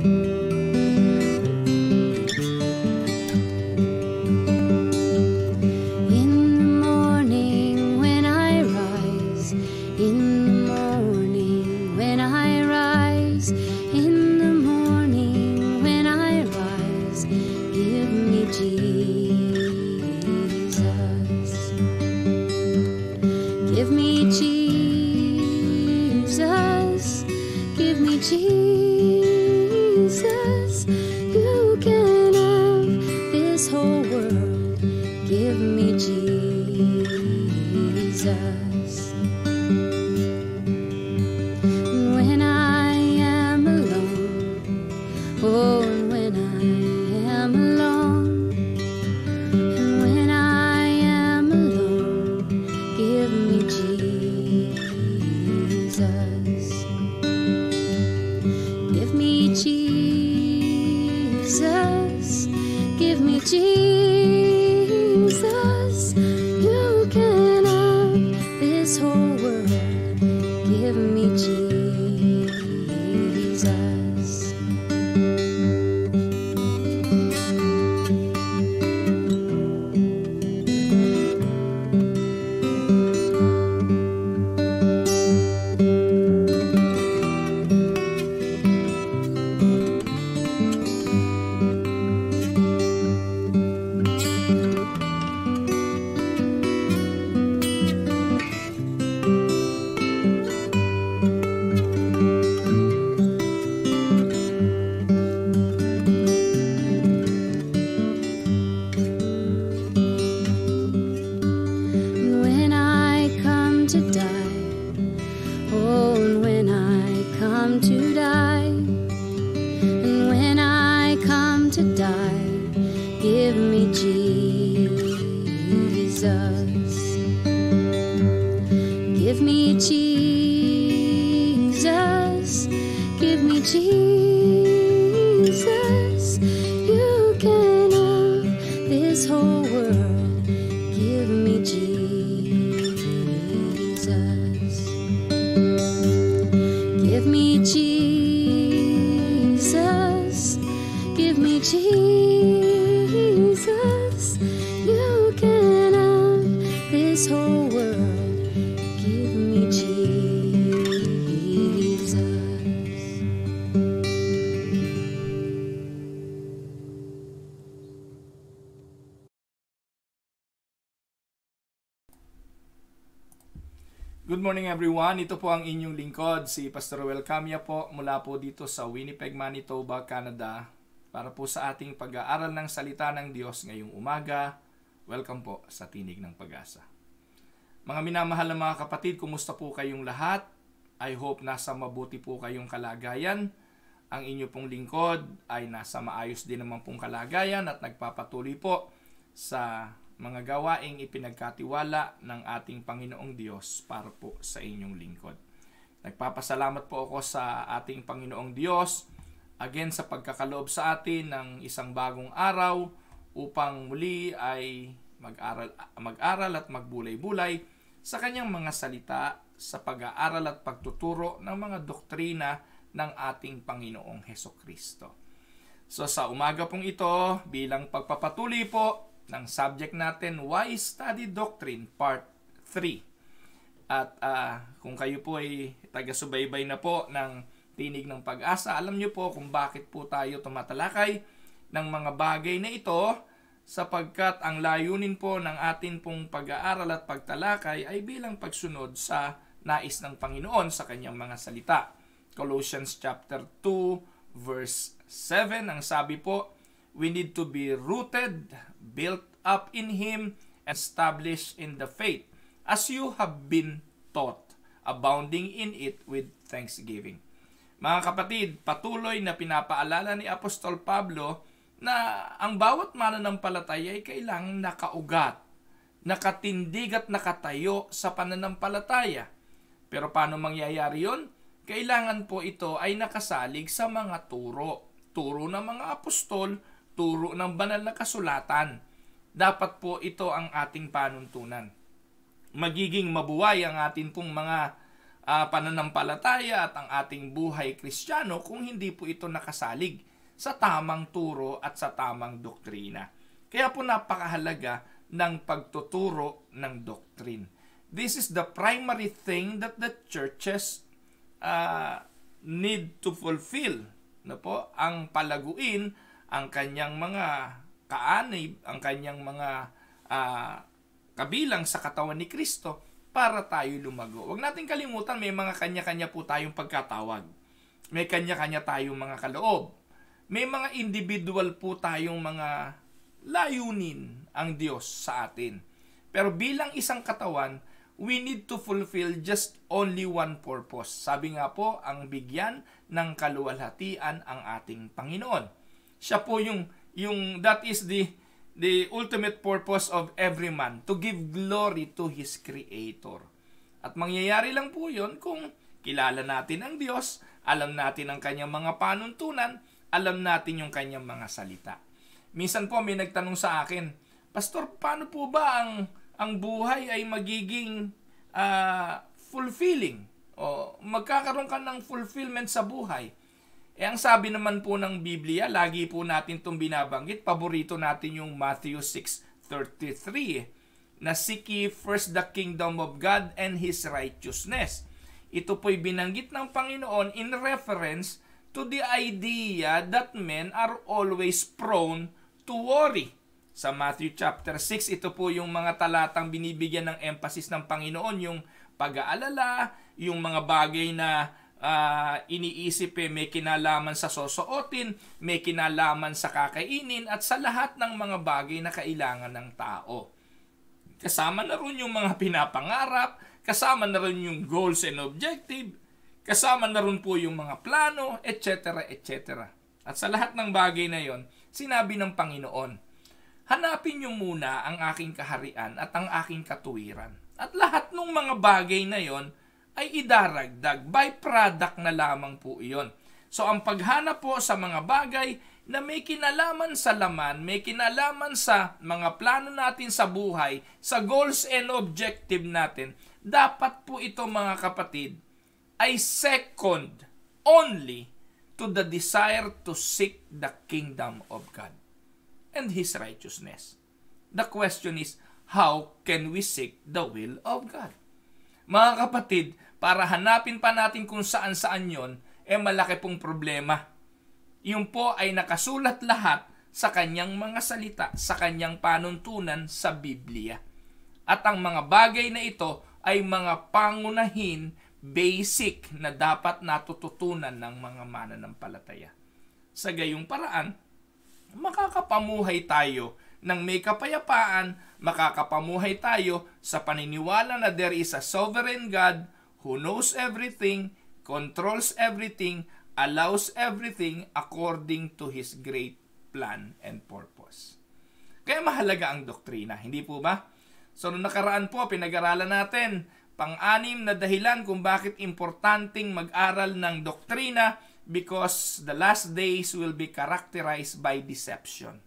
Thank you. Jesus. everyone. Ito po ang inyong lingkod, si Pastor Ruel Camia po mula po dito sa Winnipeg, Manitoba, Canada para po sa ating pag-aaral ng salita ng Diyos ngayong umaga. Welcome po sa Tinig ng Pag-asa. Mga minamahal na mga kapatid, kumusta po kayong lahat? I hope nasa mabuti po kayong kalagayan. Ang inyo pong lingkod ay nasa maayos din naman pong kalagayan at nagpapatuloy po sa mga gawaing ipinagkatiwala ng ating Panginoong Diyos para po sa inyong lingkod. Nagpapasalamat po ako sa ating Panginoong Diyos again sa pagkakaloob sa atin ng isang bagong araw upang muli ay mag-aral, mag-aral at magbulay-bulay sa kanyang mga salita sa pag-aaral at pagtuturo ng mga doktrina ng ating Panginoong Heso Kristo. So sa umaga pong ito, bilang pagpapatuloy po ng subject natin, Why Study Doctrine, Part 3. At uh, kung kayo po ay taga-subaybay na po ng tinig ng pag-asa, alam nyo po kung bakit po tayo tumatalakay ng mga bagay na ito sapagkat ang layunin po ng atin pong pag-aaral at pagtalakay ay bilang pagsunod sa nais ng Panginoon sa kanyang mga salita. Colossians chapter 2 verse 7 ang sabi po, we need to be rooted, built up in Him, established in the faith, as you have been taught, abounding in it with thanksgiving. Mga kapatid, patuloy na pinapaalala ni Apostol Pablo na ang bawat mananampalataya ay kailangang nakaugat, nakatindig at nakatayo sa pananampalataya. Pero paano mangyayari yon? Kailangan po ito ay nakasalig sa mga turo, turo ng mga apostol turo ng banal na kasulatan. Dapat po ito ang ating panuntunan. Magiging mabuhay ang ating pong mga uh, pananampalataya at ang ating buhay kristyano kung hindi po ito nakasalig sa tamang turo at sa tamang doktrina. Kaya po napakahalaga ng pagtuturo ng doctrine. This is the primary thing that the churches uh, need to fulfill. No po? Ang palaguin ang kanyang mga kaanib, ang kanyang mga uh, kabilang sa katawan ni Kristo para tayo lumago. Huwag natin kalimutan, may mga kanya-kanya po tayong pagkatawag. May kanya-kanya tayong mga kaloob. May mga individual po tayong mga layunin ang Diyos sa atin. Pero bilang isang katawan, we need to fulfill just only one purpose. Sabi nga po, ang bigyan ng kaluwalhatian ang ating Panginoon. Siya po yung yung that is the the ultimate purpose of every man to give glory to his creator. At mangyayari lang po 'yon kung kilala natin ang Diyos, alam natin ang kanyang mga panuntunan, alam natin yung kanyang mga salita. Minsan po may nagtanong sa akin, Pastor, paano po ba ang ang buhay ay magiging uh, fulfilling? O magkakaroon ka ng fulfillment sa buhay? Eh ang sabi naman po ng Biblia, lagi po natin itong binabanggit, paborito natin yung Matthew 6.33 eh, na seek ye first the kingdom of God and His righteousness. Ito po'y binanggit ng Panginoon in reference to the idea that men are always prone to worry. Sa Matthew chapter 6, ito po yung mga talatang binibigyan ng emphasis ng Panginoon, yung pag-aalala, yung mga bagay na uh, iniisip eh, may kinalaman sa sosootin, may kinalaman sa kakainin at sa lahat ng mga bagay na kailangan ng tao. Kasama na rin yung mga pinapangarap, kasama na rin yung goals and objective, kasama na rin po yung mga plano, etc. etc. At sa lahat ng bagay na yon, sinabi ng Panginoon, hanapin nyo muna ang aking kaharian at ang aking katuwiran. At lahat ng mga bagay na yon ay idaragdag. By-product na lamang po iyon. So ang paghanap po sa mga bagay na may kinalaman sa laman, may kinalaman sa mga plano natin sa buhay, sa goals and objective natin, dapat po ito mga kapatid ay second only to the desire to seek the kingdom of God and His righteousness. The question is, how can we seek the will of God? Mga kapatid, para hanapin pa natin kung saan saan yon, eh malaki pong problema. Yung po ay nakasulat lahat sa kanyang mga salita, sa kanyang panuntunan sa Biblia. At ang mga bagay na ito ay mga pangunahin, basic na dapat natututunan ng mga mananampalataya. Sa gayong paraan, makakapamuhay tayo ng may kapayapaan, makakapamuhay tayo sa paniniwala na there is a sovereign God who knows everything, controls everything, allows everything according to His great plan and purpose. Kaya mahalaga ang doktrina, hindi po ba? So, noong nakaraan po, pinag-aralan natin pang-anim na dahilan kung bakit importanteng mag-aral ng doktrina because the last days will be characterized by deception.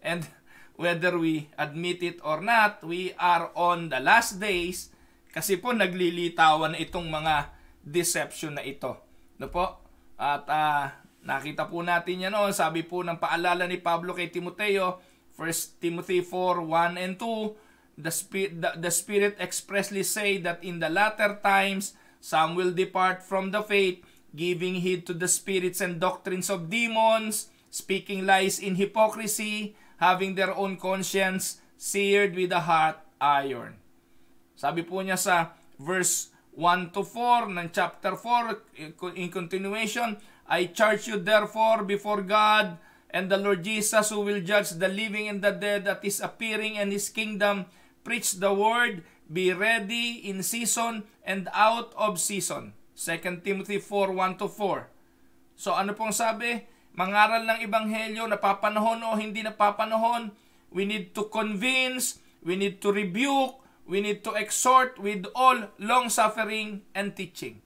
And whether we admit it or not, we are on the last days kasi po naglilitawan na itong mga deception na ito. No po? At uh, nakita po natin yan noon, oh. sabi po ng paalala ni Pablo kay Timoteo, 1 Timothy 4, 1 and 2, the, spi- the, the Spirit expressly say that in the latter times, some will depart from the faith, giving heed to the spirits and doctrines of demons, speaking lies in hypocrisy, having their own conscience seared with a hot iron. Sabi po niya sa verse 1 to 4 ng chapter 4 in continuation, I charge you therefore before God and the Lord Jesus who will judge the living and the dead that is appearing in His kingdom. Preach the word, be ready in season and out of season. 2 Timothy 4, 1 to 4. So ano pong sabi? Mangaral ng Ebanghelyo, napapanahon o hindi napapanahon. We need to convince, we need to rebuke, we need to exhort with all long-suffering and teaching.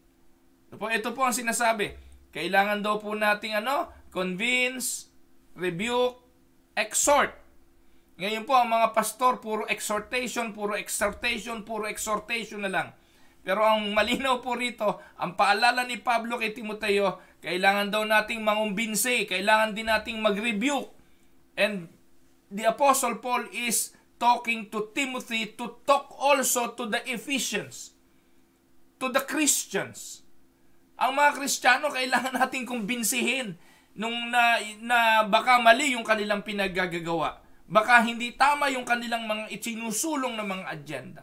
Ito po, ito po ang sinasabi. Kailangan daw po nating ano, convince, rebuke, exhort. Ngayon po, ang mga pastor, puro exhortation, puro exhortation, puro exhortation na lang. Pero ang malinaw po rito, ang paalala ni Pablo kay Timoteo, kailangan daw nating mangumbinse, kailangan din nating mag-rebuke. And the Apostle Paul is talking to Timothy to talk also to the Ephesians, to the Christians. Ang mga Kristiyano, kailangan natin kumbinsihin nung na, na baka mali yung kanilang pinagagagawa. Baka hindi tama yung kanilang mga itinusulong na mga agenda.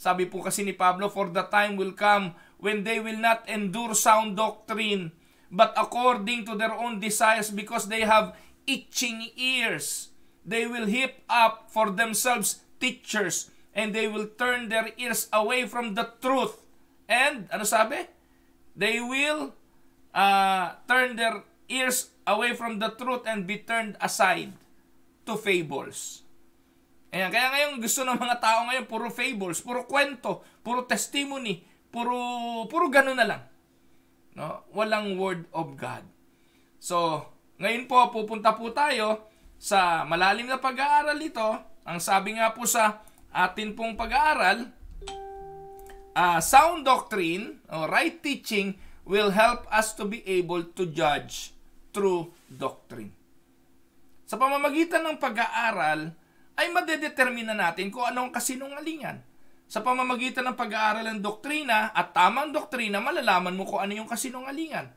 Sabi po kasi ni Pablo, For the time will come when they will not endure sound doctrine, but according to their own desires because they have itching ears They will heap up for themselves teachers and they will turn their ears away from the truth. And, ano sabi? They will uh, turn their ears away from the truth and be turned aside to fables. Ayan, kaya ngayon gusto ng mga tao ngayon puro fables, puro kwento, puro testimony, puro puro ganun na lang. No? Walang word of God. So, ngayon po pupunta po tayo sa malalim na pag-aaral ito, ang sabi nga po sa atin pong pag-aaral, uh, sound doctrine or right teaching will help us to be able to judge true doctrine. Sa pamamagitan ng pag-aaral, ay madedetermina natin kung anong kasinungalingan. Sa pamamagitan ng pag-aaral ng doktrina at tamang doktrina, malalaman mo kung ano yung kasinungalingan.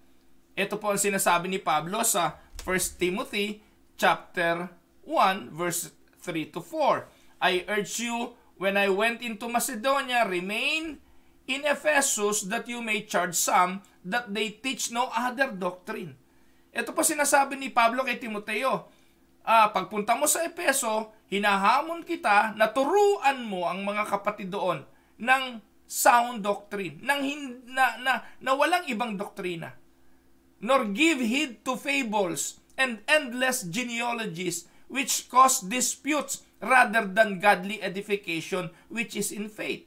Ito po ang sinasabi ni Pablo sa 1 Timothy chapter 1 verse 3 to 4. I urge you when I went into Macedonia remain in Ephesus that you may charge some that they teach no other doctrine. Ito po sinasabi ni Pablo kay Timoteo. Ah, pagpunta mo sa Epeso, hinahamon kita na turuan mo ang mga kapatid doon ng sound doctrine, ng hin- na, na, na walang ibang doktrina. Nor give heed to fables and endless genealogies which cause disputes rather than godly edification which is in faith.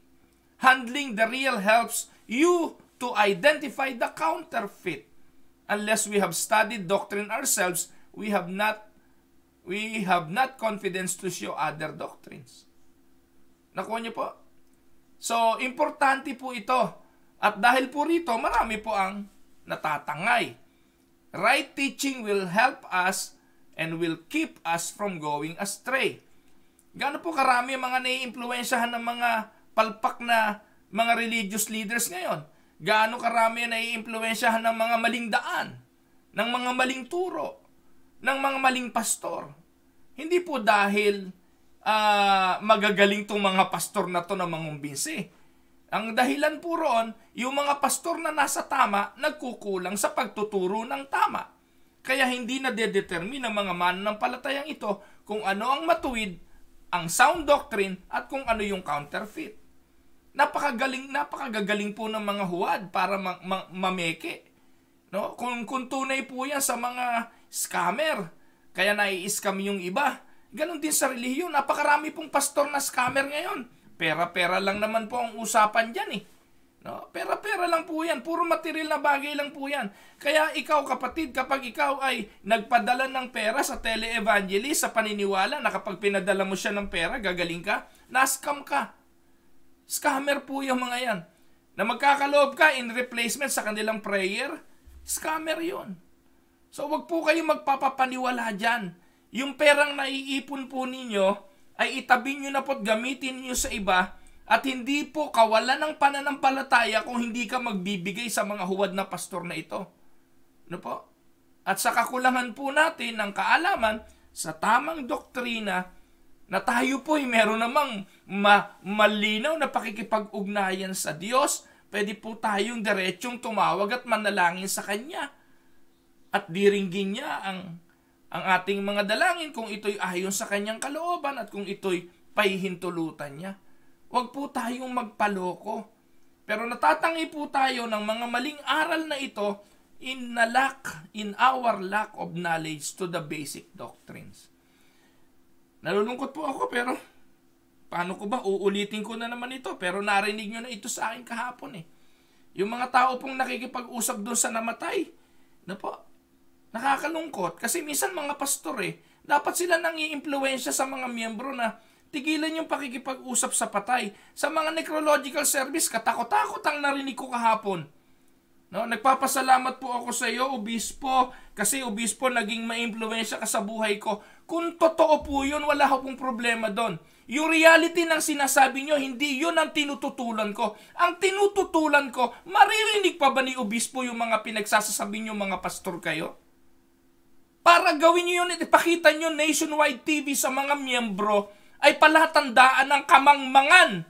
Handling the real helps you to identify the counterfeit. Unless we have studied doctrine ourselves, we have not we have not confidence to show other doctrines. Nakuha niyo po? So, importante po ito. At dahil po rito, marami po ang natatangay Right teaching will help us and will keep us from going astray. Gano po karami ang mga naiimpluwensyahan ng mga palpak na mga religious leaders ngayon? Gaano karami ang naiimpluwensyahan ng mga maling daan, ng mga maling turo, ng mga maling pastor? Hindi po dahil uh, magagaling tong mga pastor na to na mangumbinsi ang dahilan po roon, yung mga pastor na nasa tama, nagkukulang sa pagtuturo ng tama. Kaya hindi na dedetermine ng mga mananampalatayang ito kung ano ang matuwid, ang sound doctrine, at kung ano yung counterfeit. Napakagaling, napakagagaling po ng mga huwad para ma- ma- mameke. No? Kung, kung tunay po yan sa mga scammer, kaya nai-scam yung iba. ganun din sa relihiyon. Napakarami pong pastor na scammer ngayon. Pera-pera lang naman po ang usapan dyan eh. No? Pera-pera lang po yan. Puro material na bagay lang po yan. Kaya ikaw kapatid, kapag ikaw ay nagpadala ng pera sa televangelist, sa paniniwala na kapag pinadala mo siya ng pera, gagaling ka, na-scam ka. Scammer po yung mga yan. Na magkakaloob ka in replacement sa kanilang prayer, scammer yun. So wag po kayo magpapapaniwala dyan. Yung perang naiipon po ninyo, ay itabi nyo na po't gamitin nyo sa iba at hindi po kawalan ng pananampalataya kung hindi ka magbibigay sa mga huwad na pastor na ito. Ano po? At sa kakulangan po natin ng kaalaman sa tamang doktrina na tayo po ay meron namang ma- malinaw na pakikipag-ugnayan sa Diyos, pwede po tayong diretsyong tumawag at manalangin sa Kanya. At diringgin niya ang ang ating mga dalangin kung ito'y ayon sa kanyang kalooban at kung ito'y paihintulutan niya. Huwag po tayong magpaloko. Pero natatangi po tayo ng mga maling aral na ito in the lack, in our lack of knowledge to the basic doctrines. Nalulungkot po ako pero paano ko ba? Uulitin ko na naman ito pero narinig nyo na ito sa akin kahapon eh. Yung mga tao pong nakikipag-usap doon sa namatay, na po, Nakakalungkot kasi minsan mga pastor eh, dapat sila nang iimpluwensya sa mga miyembro na tigilan yung pakikipag-usap sa patay. Sa mga necrological service, katakot-takot ang narinig ko kahapon. No, nagpapasalamat po ako sa iyo, obispo, kasi obispo naging maimpluwensya ka sa buhay ko. Kung totoo po 'yun, wala akong problema doon. Yung reality ng sinasabi nyo, hindi 'yun ang tinututulan ko. Ang tinututulan ko, maririnig pa ba ni obispo yung mga pinagsasasabi nyo mga pastor kayo? Para gawin nyo yun, eh, ipakita nyo nationwide TV sa mga miyembro ay palatandaan ng kamangmangan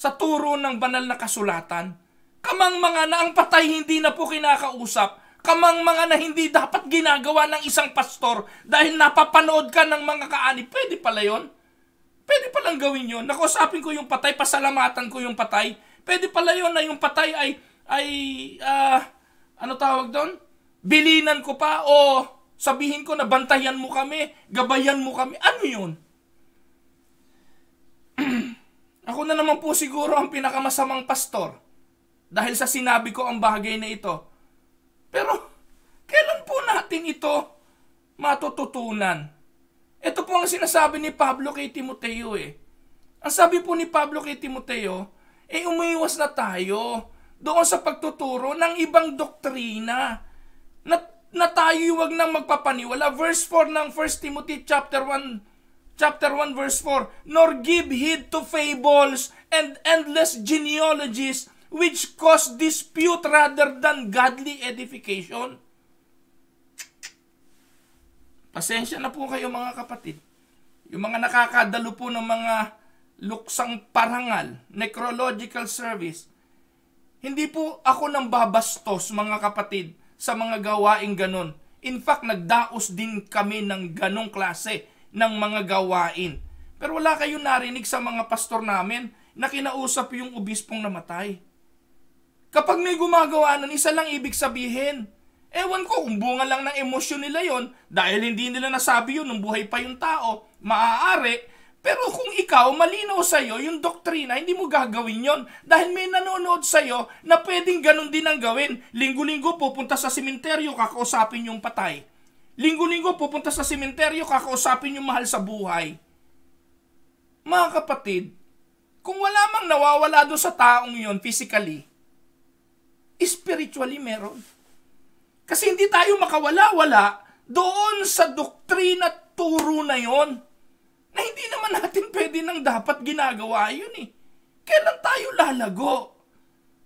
sa turo ng banal na kasulatan. Kamangmangan na ang patay hindi na po kinakausap. Kamangmangan na hindi dapat ginagawa ng isang pastor dahil napapanood ka ng mga kaani. Pwede pala yon. Pwede palang gawin yon. Nakusapin ko yung patay, pasalamatan ko yung patay. Pwede pala yon na yung patay ay, ay uh, ano tawag doon? Bilinan ko pa o Sabihin ko na bantayan mo kami, gabayan mo kami. Ano yun? Ako na naman po siguro ang pinakamasamang pastor dahil sa sinabi ko ang bagay na ito. Pero, kailan po natin ito matututunan? Ito po ang sinasabi ni Pablo kay Timoteo eh. Ang sabi po ni Pablo kay Timoteo, eh umiwas na tayo doon sa pagtuturo ng ibang doktrina na tayo wag nang magpapaniwala. Verse 4 ng 1 Timothy chapter 1 chapter 1 verse 4 nor give heed to fables and endless genealogies which cause dispute rather than godly edification. Pasensya na po kayo mga kapatid. Yung mga nakakadalo po ng mga luksang parangal, necrological service, hindi po ako nang babastos mga kapatid sa mga gawaing ganun. In fact, nagdaos din kami ng ganong klase ng mga gawain. Pero wala kayong narinig sa mga pastor namin na kinausap yung obispong namatay. Kapag may gumagawa nun, isa lang ibig sabihin. Ewan ko kung bunga lang ng emosyon nila yon dahil hindi nila nasabi yun nung buhay pa yung tao, maaari pero kung ikaw, malinaw sa iyo, yung doktrina, hindi mo gagawin yon Dahil may nanonood sa iyo na pwedeng ganun din ang gawin. Linggo-linggo pupunta sa simenteryo, kakausapin yung patay. Linggo-linggo pupunta sa simenteryo, kakausapin yung mahal sa buhay. Mga kapatid, kung wala mang nawawala doon sa taong yon physically, spiritually meron. Kasi hindi tayo makawala-wala doon sa doktrina at turo na yon na hindi naman natin pwede nang dapat ginagawa yun eh. Kailan tayo lalago?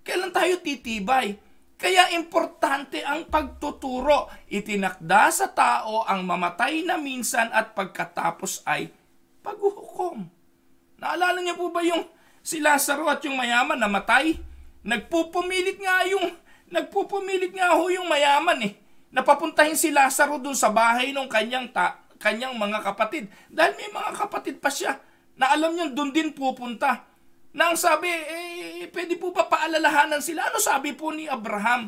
Kailan tayo titibay? Kaya importante ang pagtuturo. Itinakda sa tao ang mamatay na minsan at pagkatapos ay paghuhukom. Naalala niyo po ba yung si Lazaro at yung mayaman na matay? Nagpupumilit nga yung nagpupumilit nga ho yung mayaman eh. Napapuntahin si Lazaro dun sa bahay nung kanyang ta kanyang mga kapatid. Dahil may mga kapatid pa siya na alam niyo doon din pupunta. Na ang sabi, eh, pwede po ba paalalahanan sila? Ano sabi po ni Abraham?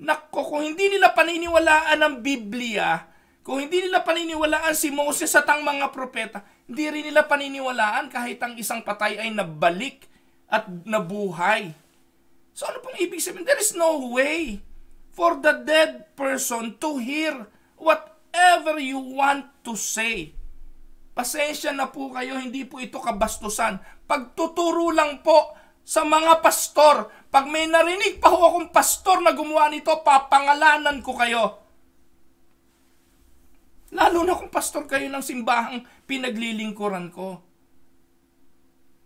Nako, kung hindi nila paniniwalaan ang Biblia, kung hindi nila paniniwalaan si Moses at ang mga propeta, hindi rin nila paniniwalaan kahit ang isang patay ay nabalik at nabuhay. So ano pong ibig sabihin? There is no way for the dead person to hear what whatever you want to say. Pasensya na po kayo, hindi po ito kabastusan. Pagtuturo lang po sa mga pastor. Pag may narinig pa ho akong pastor na gumawa nito, papangalanan ko kayo. Lalo na kung pastor kayo ng simbahang pinaglilingkuran ko.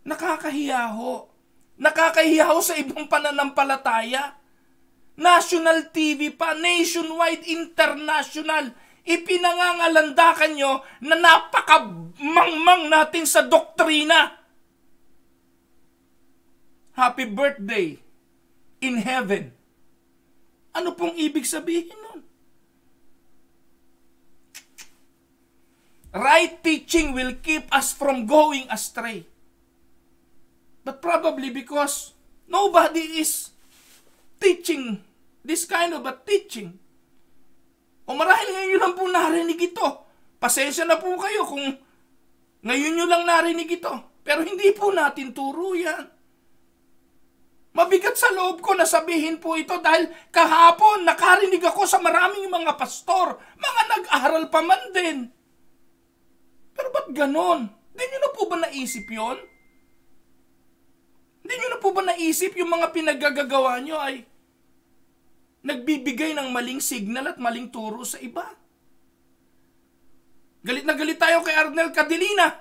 Nakakahiya ho. Nakakahiya ho sa ibang pananampalataya. National TV pa, nationwide, international ipinangangalandakan nyo na napakamangmang natin sa doktrina. Happy birthday in heaven. Ano pong ibig sabihin nun? Right teaching will keep us from going astray. But probably because nobody is teaching this kind of a teaching. O marahil ngayon nyo lang po narinig ito. Pasensya na po kayo kung ngayon nyo lang narinig ito. Pero hindi po natin turo yan. Mabigat sa loob ko na sabihin po ito dahil kahapon nakarinig ako sa maraming mga pastor, mga nag-aral pa man din. Pero ba't ganon? Hindi nyo na po ba naisip yon? Hindi nyo na po ba naisip yung mga pinaggagawa nyo ay nagbibigay ng maling signal at maling turo sa iba. Galit na galit tayo kay Arnel Cadelina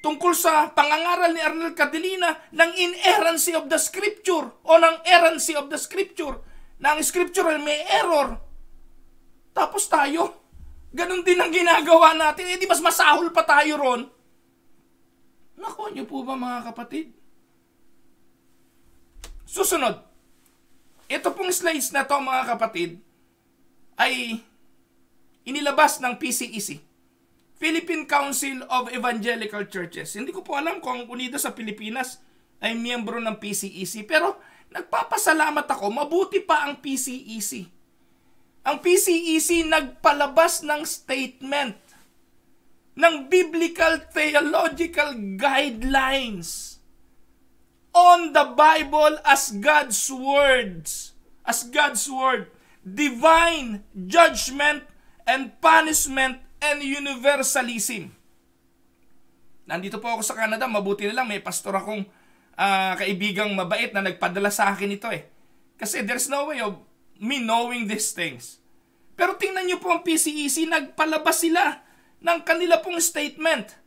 tungkol sa pangangaral ni Arnel Cadelina ng inerrancy of the scripture o ng errancy of the scripture na ang scripture may error. Tapos tayo, ganun din ang ginagawa natin. Eh di mas masahol pa tayo ron. Nakuha niyo po ba mga kapatid? Susunod, ito pong slides na to mga kapatid ay inilabas ng PCEC, e Philippine Council of Evangelical Churches. Hindi ko po alam kung unido sa Pilipinas ay miyembro ng PCEC e pero nagpapasalamat ako mabuti pa ang PCEC. E ang PCEC nagpalabas ng statement ng Biblical Theological Guidelines on the Bible as God's words, as God's word, divine judgment and punishment and universalism. Nandito po ako sa Canada, mabuti na lang may pastor akong uh, kaibigang mabait na nagpadala sa akin ito eh. Kasi there's no way of me knowing these things. Pero tingnan niyo po ang PCEC, e nagpalabas sila ng kanila pong statement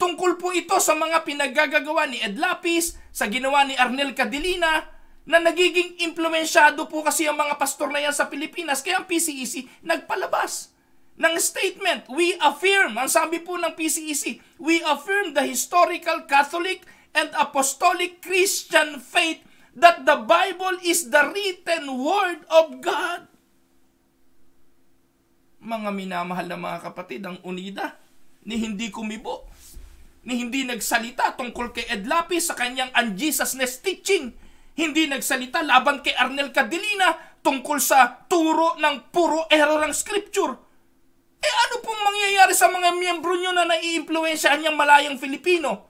Tungkol po ito sa mga pinagagagawa ni Ed Lapis, sa ginawa ni Arnel Cadilina, na nagiging impluensyado po kasi ang mga pastor na yan sa Pilipinas. Kaya ang PCEC e nagpalabas ng statement. We affirm, ang sabi po ng PCEC, e we affirm the historical Catholic and Apostolic Christian faith that the Bible is the written word of God. Mga minamahal na mga kapatid, ang unida ni hindi kumibo ni hindi nagsalita tungkol kay Ed Lapis sa kanyang un-Jesusness teaching. Hindi nagsalita laban kay Arnel Cadilina tungkol sa turo ng puro error ng scripture. Eh ano pong mangyayari sa mga miyembro nyo na naiimpluensyahan niyang malayang Filipino?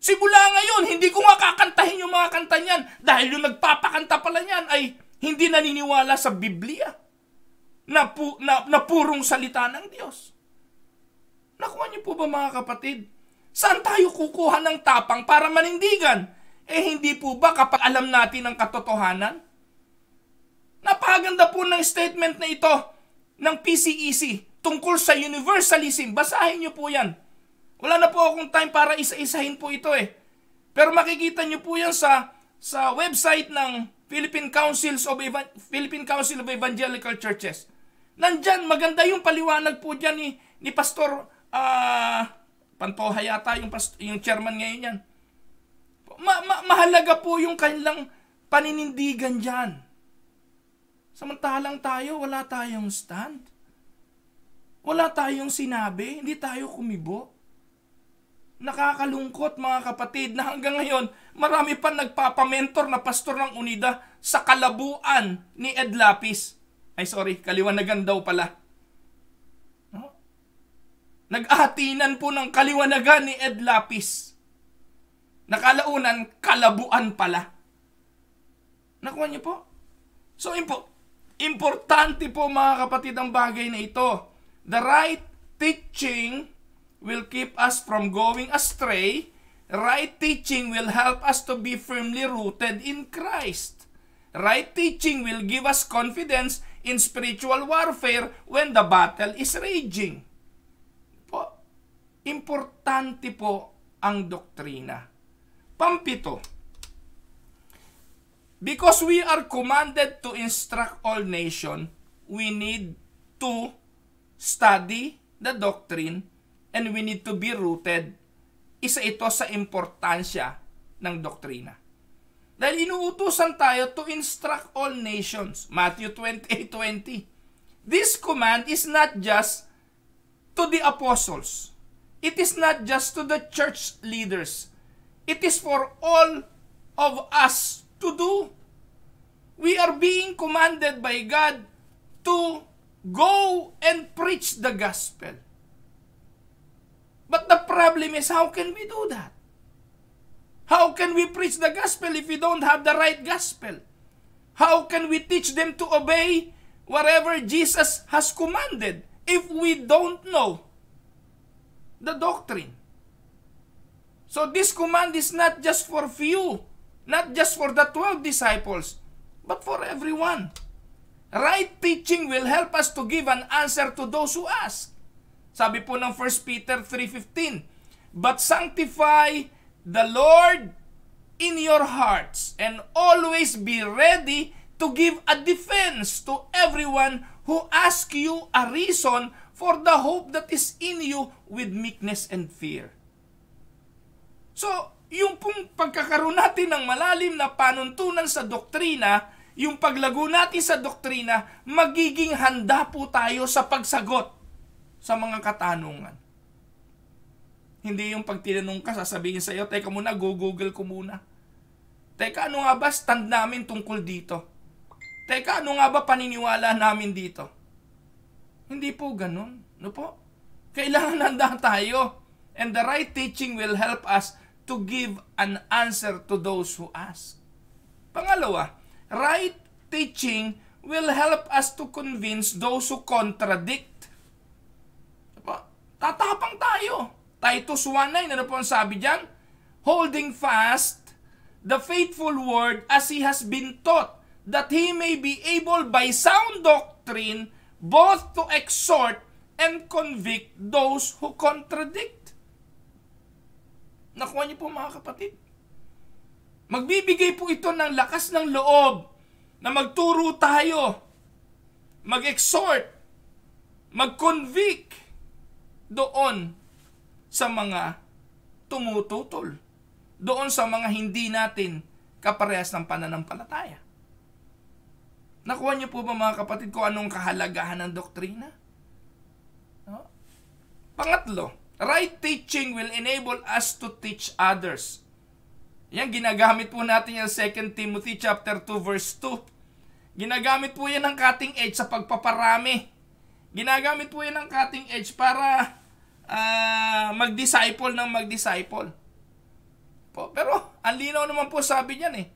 Simula ngayon, hindi ko makakantahin yung mga kanta niyan dahil yung nagpapakanta pala niyan ay hindi naniniwala sa Biblia na, pu- na, na purong salita ng Diyos. Nakuha niyo po ba mga kapatid? Saan tayo kukuha ng tapang para manindigan? Eh hindi po ba kapag alam natin ang katotohanan? Napaganda po ng statement na ito ng PCEC e tungkol sa universalism. Basahin niyo po yan. Wala na po akong time para isa-isahin po ito eh. Pero makikita niyo po yan sa, sa website ng Philippine, Councils of Evan- Philippine Council of Evangelical Churches. Nandyan, maganda yung paliwanag po dyan ni, ni Pastor uh, Pantoha yata yung, past- yung chairman ngayon yan. Ma- ma- mahalaga po yung kanilang paninindigan dyan. Samantalang tayo, wala tayong stand. Wala tayong sinabi, hindi tayo kumibo. Nakakalungkot mga kapatid na hanggang ngayon, marami pa nagpapamentor na pastor ng Unida sa kalabuan ni Ed Lapis. Ay sorry, kaliwanagan daw pala nag-ahatinan po ng kaliwanagan ni Ed Lapis. Nakalaunan, kalabuan pala. Nakuha niyo po? So, impo, importante po mga kapatid ang bagay na ito. The right teaching will keep us from going astray. Right teaching will help us to be firmly rooted in Christ. Right teaching will give us confidence in spiritual warfare when the battle is raging. Importante po ang doktrina. Pampito, because we are commanded to instruct all nation, we need to study the doctrine and we need to be rooted. Isa ito sa importansya ng doktrina. Dahil inuutusan tayo to instruct all nations. Matthew 28.20 This command is not just to the apostles It is not just to the church leaders. It is for all of us to do. We are being commanded by God to go and preach the gospel. But the problem is, how can we do that? How can we preach the gospel if we don't have the right gospel? How can we teach them to obey whatever Jesus has commanded if we don't know the doctrine. So this command is not just for few, not just for the 12 disciples, but for everyone. Right teaching will help us to give an answer to those who ask. Sabi po ng 1 Peter 3.15, But sanctify the Lord in your hearts and always be ready to give a defense to everyone who asks you a reason for the hope that is in you with meekness and fear. So, yung pong pagkakaroon natin ng malalim na panuntunan sa doktrina, yung paglago natin sa doktrina, magiging handa po tayo sa pagsagot sa mga katanungan. Hindi yung pag tinanong ka, sasabihin sa iyo, teka muna, go-google ko muna. Teka, ano nga ba stand namin tungkol dito? Teka, ano nga ba paniniwala namin dito? Hindi po ganun. No po? Kailangan handa tayo. And the right teaching will help us to give an answer to those who ask. Pangalawa, right teaching will help us to convince those who contradict. Diba? Tatapang tayo. Titus 1.9, ano po ang sabi diyan? Holding fast the faithful word as he has been taught, that he may be able by sound doctrine both to exhort and convict those who contradict. Nakuha niyo po mga kapatid. Magbibigay po ito ng lakas ng loob na magturo tayo, mag-exhort, mag-convict doon sa mga tumututol, doon sa mga hindi natin kaparehas ng pananampalataya. Nakuha niyo po ba mga kapatid ko anong kahalagahan ng doktrina? No? Pangatlo, right teaching will enable us to teach others. Yan, ginagamit po natin yung 2 Timothy chapter 2 verse 2. Ginagamit po yan ng cutting edge sa pagpaparami. Ginagamit po yan ng cutting edge para uh, mag-disciple ng mag-disciple. pero ang linaw naman po sabi niyan eh.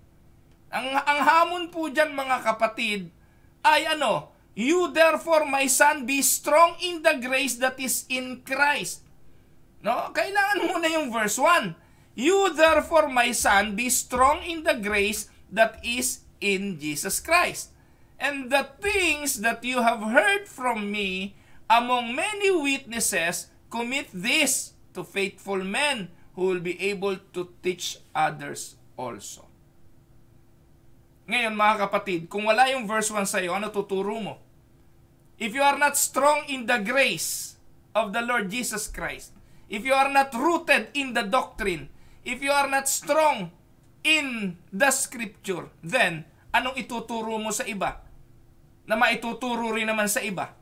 Ang, ang hamon po dyan mga kapatid ay ano, You therefore my son be strong in the grace that is in Christ. No? Kailangan muna yung verse 1. You therefore my son be strong in the grace that is in Jesus Christ. And the things that you have heard from me among many witnesses commit this to faithful men who will be able to teach others also. Ngayon mga kapatid, kung wala yung verse 1 sa iyo, ano tuturo mo? If you are not strong in the grace of the Lord Jesus Christ, if you are not rooted in the doctrine, if you are not strong in the scripture, then anong ituturo mo sa iba? Na maituturo rin naman sa iba?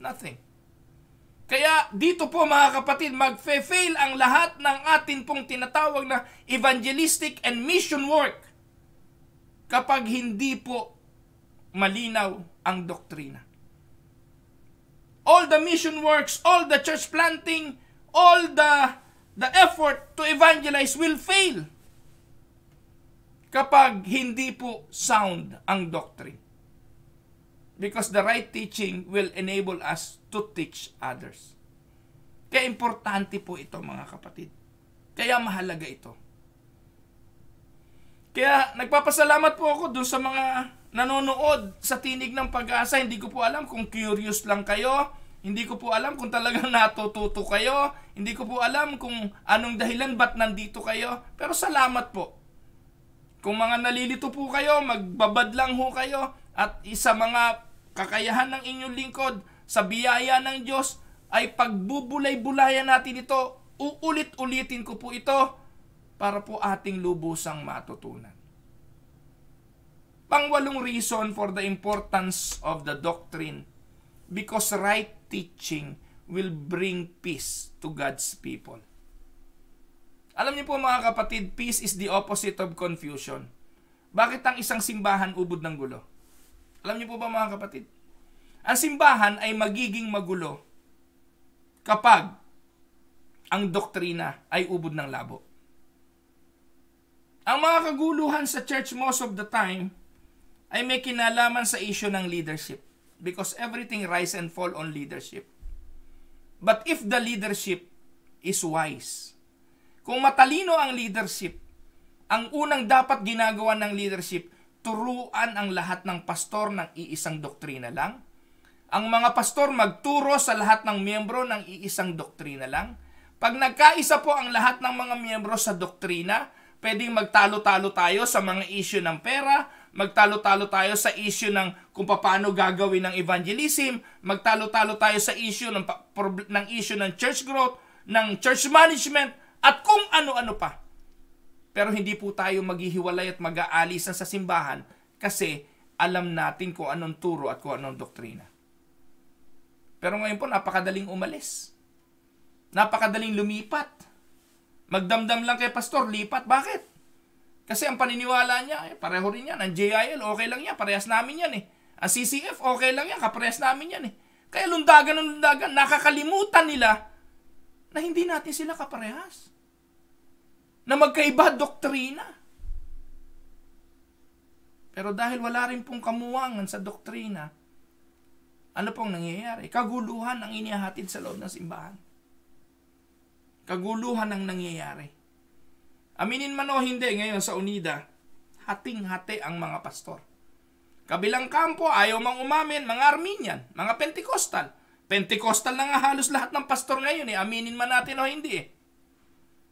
Nothing. Kaya dito po mga kapatid, magfe-fail ang lahat ng atin pong tinatawag na evangelistic and mission work kapag hindi po malinaw ang doktrina. All the mission works, all the church planting, all the the effort to evangelize will fail kapag hindi po sound ang doctrine. Because the right teaching will enable us to teach others. Kaya importante po ito mga kapatid. Kaya mahalaga ito. Kaya nagpapasalamat po ako dun sa mga nanonood sa tinig ng pag-asa. Hindi ko po alam kung curious lang kayo. Hindi ko po alam kung talagang natututo kayo. Hindi ko po alam kung anong dahilan ba't nandito kayo. Pero salamat po. Kung mga nalilito po kayo, magbabad lang ho kayo. At isa mga kakayahan ng inyong lingkod sa biyaya ng Diyos ay pagbubulay-bulayan natin ito. Uulit-ulitin ko po ito para po ating lubusang matutunan. Pangwalong reason for the importance of the doctrine because right teaching will bring peace to God's people. Alam niyo po mga kapatid, peace is the opposite of confusion. Bakit ang isang simbahan ubod ng gulo? Alam niyo po ba mga kapatid? Ang simbahan ay magiging magulo kapag ang doktrina ay ubod ng labo. Ang mga kaguluhan sa church most of the time ay may kinalaman sa issue ng leadership because everything rise and fall on leadership. But if the leadership is wise, kung matalino ang leadership, ang unang dapat ginagawa ng leadership, turuan ang lahat ng pastor ng iisang doktrina lang. Ang mga pastor magturo sa lahat ng miyembro ng iisang doktrina lang. Pag nagkaisa po ang lahat ng mga miyembro sa doktrina, Pwedeng magtalo-talo tayo sa mga issue ng pera, magtalo-talo tayo sa issue ng kung paano gagawin ng evangelism, magtalo-talo tayo sa issue ng, ng issue ng church growth, ng church management, at kung ano-ano pa. Pero hindi po tayo maghihiwalay at mag-aalisan sa simbahan kasi alam natin kung anong turo at kung anong doktrina. Pero ngayon po, napakadaling umalis. Napakadaling lumipat Magdamdam lang kay pastor, lipat. Bakit? Kasi ang paniniwala niya, eh, pareho rin yan. Ang JIL, okay lang yan. Parehas namin yan eh. Ang CCF, okay lang yan. Kaparehas namin yan eh. Kaya lundagan ng lundagan, nakakalimutan nila na hindi natin sila kaparehas. Na magkaiba doktrina. Pero dahil wala rin pong kamuwangan sa doktrina, ano pong nangyayari? Kaguluhan ang inihatid sa loob ng simbahan. Kaguluhan ang nangyayari. Aminin man o hindi, ngayon sa Unida, hating-hati ang mga pastor. Kabilang kampo, ayaw mang umamin, mga Armenian, mga Pentecostal. Pentecostal na nga halos lahat ng pastor ngayon eh, aminin man natin o hindi eh.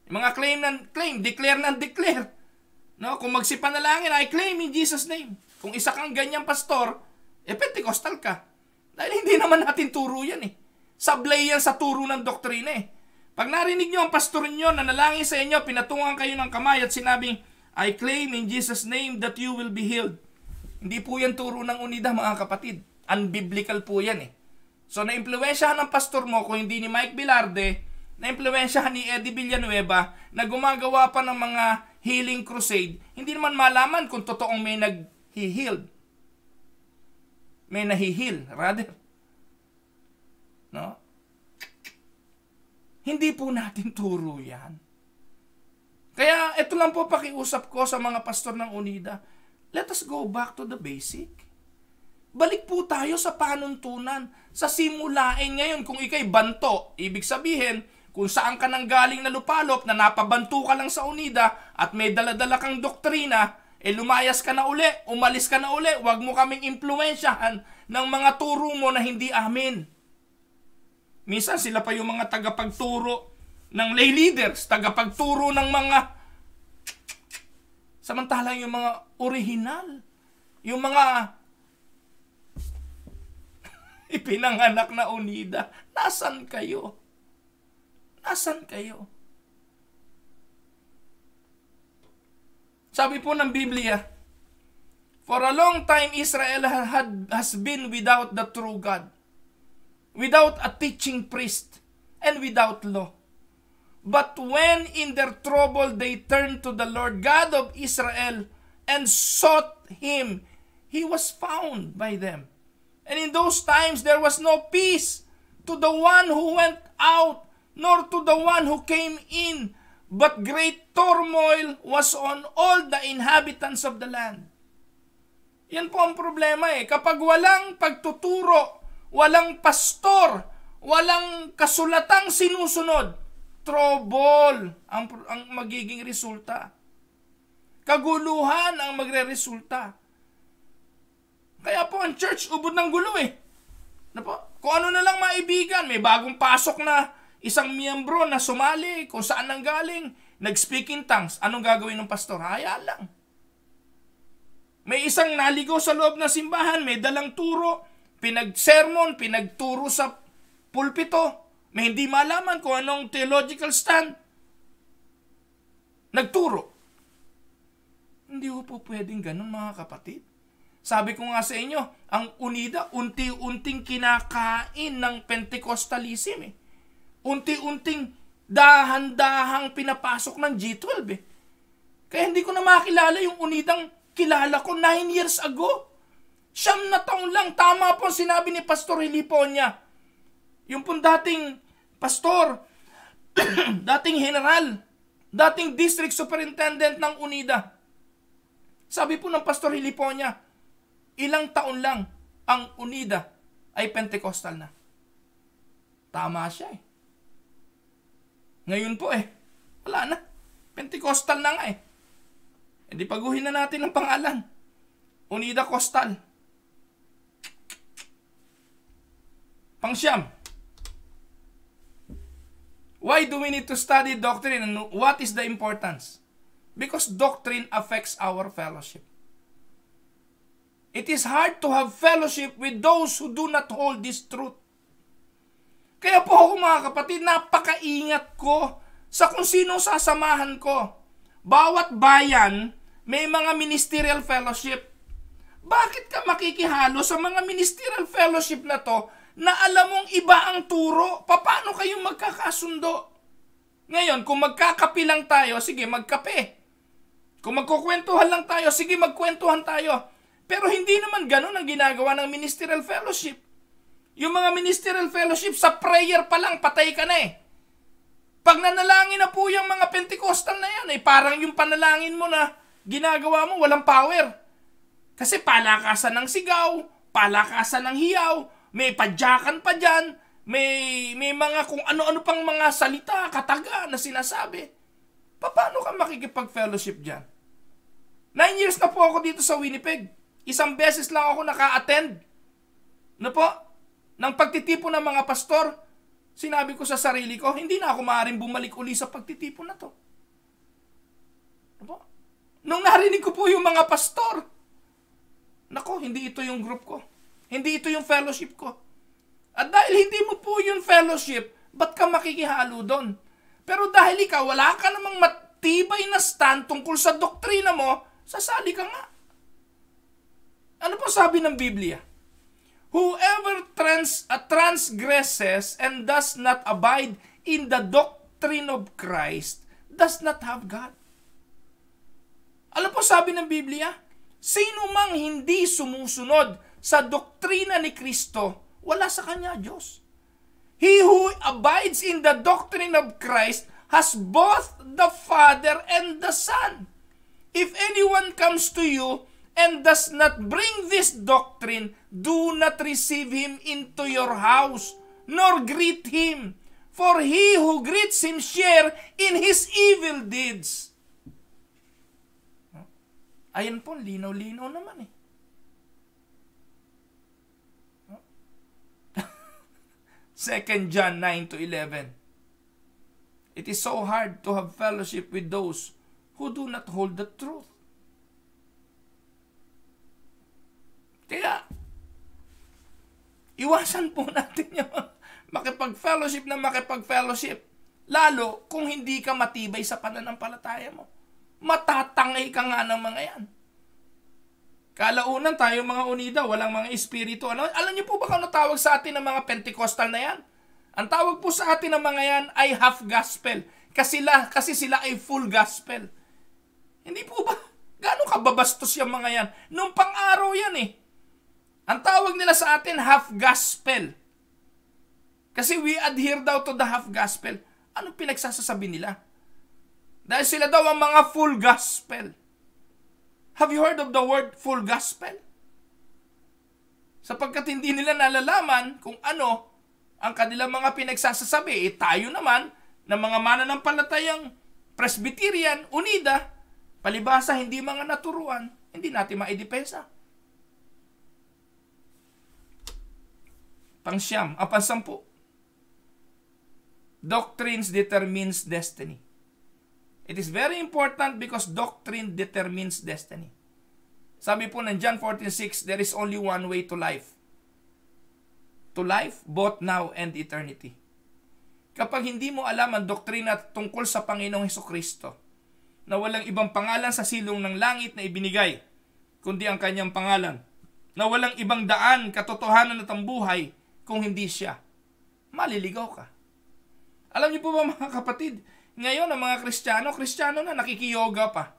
Yung mga claim ng claim, declare ng declare. No, kung magsipanalangin, I claim in Jesus name. Kung isa kang ganyang pastor, eh Pentecostal ka. Dahil hindi naman natin turo yan eh. Sablay yan sa turo ng doktrina eh. Pag narinig nyo ang pastor nyo na nalangin sa inyo, pinatungan kayo ng kamay at sinabing, I claim in Jesus' name that you will be healed. Hindi po yan turo ng unida mga kapatid. Unbiblical po yan eh. So naimpluwensyahan ng pastor mo kung hindi ni Mike Bilarde, naimpluwensyahan ni Eddie Villanueva na gumagawa pa ng mga healing crusade, hindi naman malaman kung totoong may nag-healed. May nahihil, rather. No? Hindi po natin turo yan. Kaya ito lang po pakiusap ko sa mga pastor ng Unida. Let us go back to the basic. Balik po tayo sa panuntunan, sa simulain ngayon. Kung ikay banto, ibig sabihin, kung saan ka nang galing na lupalop na napabanto ka lang sa unida at may daladala kang doktrina, e eh lumayas ka na uli, umalis ka na uli, huwag mo kaming impluensyahan ng mga turo mo na hindi amin. Minsan sila pa yung mga tagapagturo ng lay leaders, tagapagturo ng mga samantalang yung mga original, yung mga ipinanganak na unida, nasan kayo? Nasan kayo? Sabi po ng Biblia, For a long time Israel had, has been without the true God without a teaching priest, and without law. But when in their trouble they turned to the Lord God of Israel and sought him, he was found by them. And in those times there was no peace to the one who went out, nor to the one who came in, but great turmoil was on all the inhabitants of the land. Yan po ang problema eh. Kapag walang pagtuturo walang pastor, walang kasulatang sinusunod, trouble ang, ang magiging resulta. Kaguluhan ang magre-resulta. Kaya po ang church, ubod ng gulo eh. Na po, kung ano na lang maibigan, may bagong pasok na isang miyembro na sumali, kung saan nang galing, nag-speak in tongues, anong gagawin ng pastor? Haya lang. May isang naligo sa loob ng simbahan, may dalang turo, pinagsermon, pinagturo sa pulpito, may hindi malaman kung anong theological stand. Nagturo. Hindi po pwedeng ganun mga kapatid. Sabi ko nga sa inyo, ang unida, unti-unting kinakain ng Pentecostalism eh. Unti-unting dahan-dahang pinapasok ng G12 eh. Kaya hindi ko na makilala yung unidang kilala ko 9 years ago. Siyam na taon lang, tama po sinabi ni Pastor Hiliponya. Yung pong dating pastor, dating general, dating district superintendent ng UNIDA. Sabi po ng Pastor Hiliponya, ilang taon lang ang UNIDA ay Pentecostal na. Tama siya eh. Ngayon po eh, wala na. Pentecostal na nga eh. E paguhin na natin ang pangalan. Unida Costal. Pangsyam. Why do we need to study doctrine and what is the importance? Because doctrine affects our fellowship. It is hard to have fellowship with those who do not hold this truth. Kaya po ako mga kapatid, napakaingat ko sa kung sino sasamahan ko. Bawat bayan may mga ministerial fellowship. Bakit ka makikihalo sa mga ministerial fellowship na to na alam mong iba ang turo, paano kayo magkakasundo? Ngayon, kung magkakapi lang tayo, sige, magkape. Kung magkukwentuhan lang tayo, sige, magkwentuhan tayo. Pero hindi naman ganun ang ginagawa ng ministerial fellowship. Yung mga ministerial fellowship, sa prayer pa lang, patay ka na eh. Pag nanalangin na po yung mga Pentecostal na yan, eh, parang yung panalangin mo na ginagawa mo, walang power. Kasi palakasan ng sigaw, palakasan ng hiyaw, may padyakan pa dyan, may, may mga kung ano-ano pang mga salita, kataga na sinasabi. Paano ka makikipag-fellowship dyan? Nine years na po ako dito sa Winnipeg. Isang beses lang ako naka-attend. No po? Ng pagtitipo ng mga pastor, sinabi ko sa sarili ko, hindi na ako maaaring bumalik uli sa pagtitipon na to. Ano Nung narinig ko po yung mga pastor, nako, hindi ito yung group ko. Hindi ito yung fellowship ko. At dahil hindi mo po yung fellowship, ba't ka makikihalo doon? Pero dahil ikaw, wala ka namang matibay na stand tungkol sa doktrina mo, sasali ka nga. Ano po sabi ng Biblia? Whoever trans, uh, transgresses and does not abide in the doctrine of Christ does not have God. Ano po sabi ng Biblia? Sino mang hindi sumusunod sa doktrina ni Kristo, wala sa kanya Diyos. He who abides in the doctrine of Christ has both the Father and the Son. If anyone comes to you and does not bring this doctrine, do not receive him into your house, nor greet him, for he who greets him share in his evil deeds. Ayan po, linaw-linaw naman eh. 2 John 9 to 11. It is so hard to have fellowship with those who do not hold the truth. Kaya, iwasan po natin yung makipag-fellowship na makipag-fellowship. Lalo kung hindi ka matibay sa pananampalataya mo. Matatangay ka nga ng mga yan. Kalaunan tayo mga unida, walang mga espiritu. Ano? Alam niyo po ba kung ano tawag sa atin ng mga Pentecostal na yan? Ang tawag po sa atin ng mga yan ay half gospel. Kasi sila, kasi sila ay full gospel. Hindi po ba? Gano'ng kababastos yung mga yan? Nung pang-araw yan eh. Ang tawag nila sa atin, half gospel. Kasi we adhere daw to the half gospel. Anong pinagsasasabi nila? Dahil sila daw ang mga full gospel. Have you heard of the word full gospel? Sapagkat hindi nila nalalaman kung ano ang kanilang mga pinagsasasabi, eh, tayo naman na mga mananampalatayang Presbyterian, Unida, palibasa hindi mga naturuan, hindi natin maidepensa. Pangsyam, apansampu. Doctrines determines destiny. It is very important because doctrine determines destiny. Sabi po ng John 14.6, there is only one way to life. To life, both now and eternity. Kapag hindi mo alam ang doktrina tungkol sa Panginoong Heso Kristo, na walang ibang pangalan sa silong ng langit na ibinigay, kundi ang kanyang pangalan, na walang ibang daan, katotohanan at ang buhay, kung hindi siya, maliligaw ka. Alam niyo po ba mga kapatid, ngayon, ang mga Kristiyano, Kristiyano na nakikiyoga pa.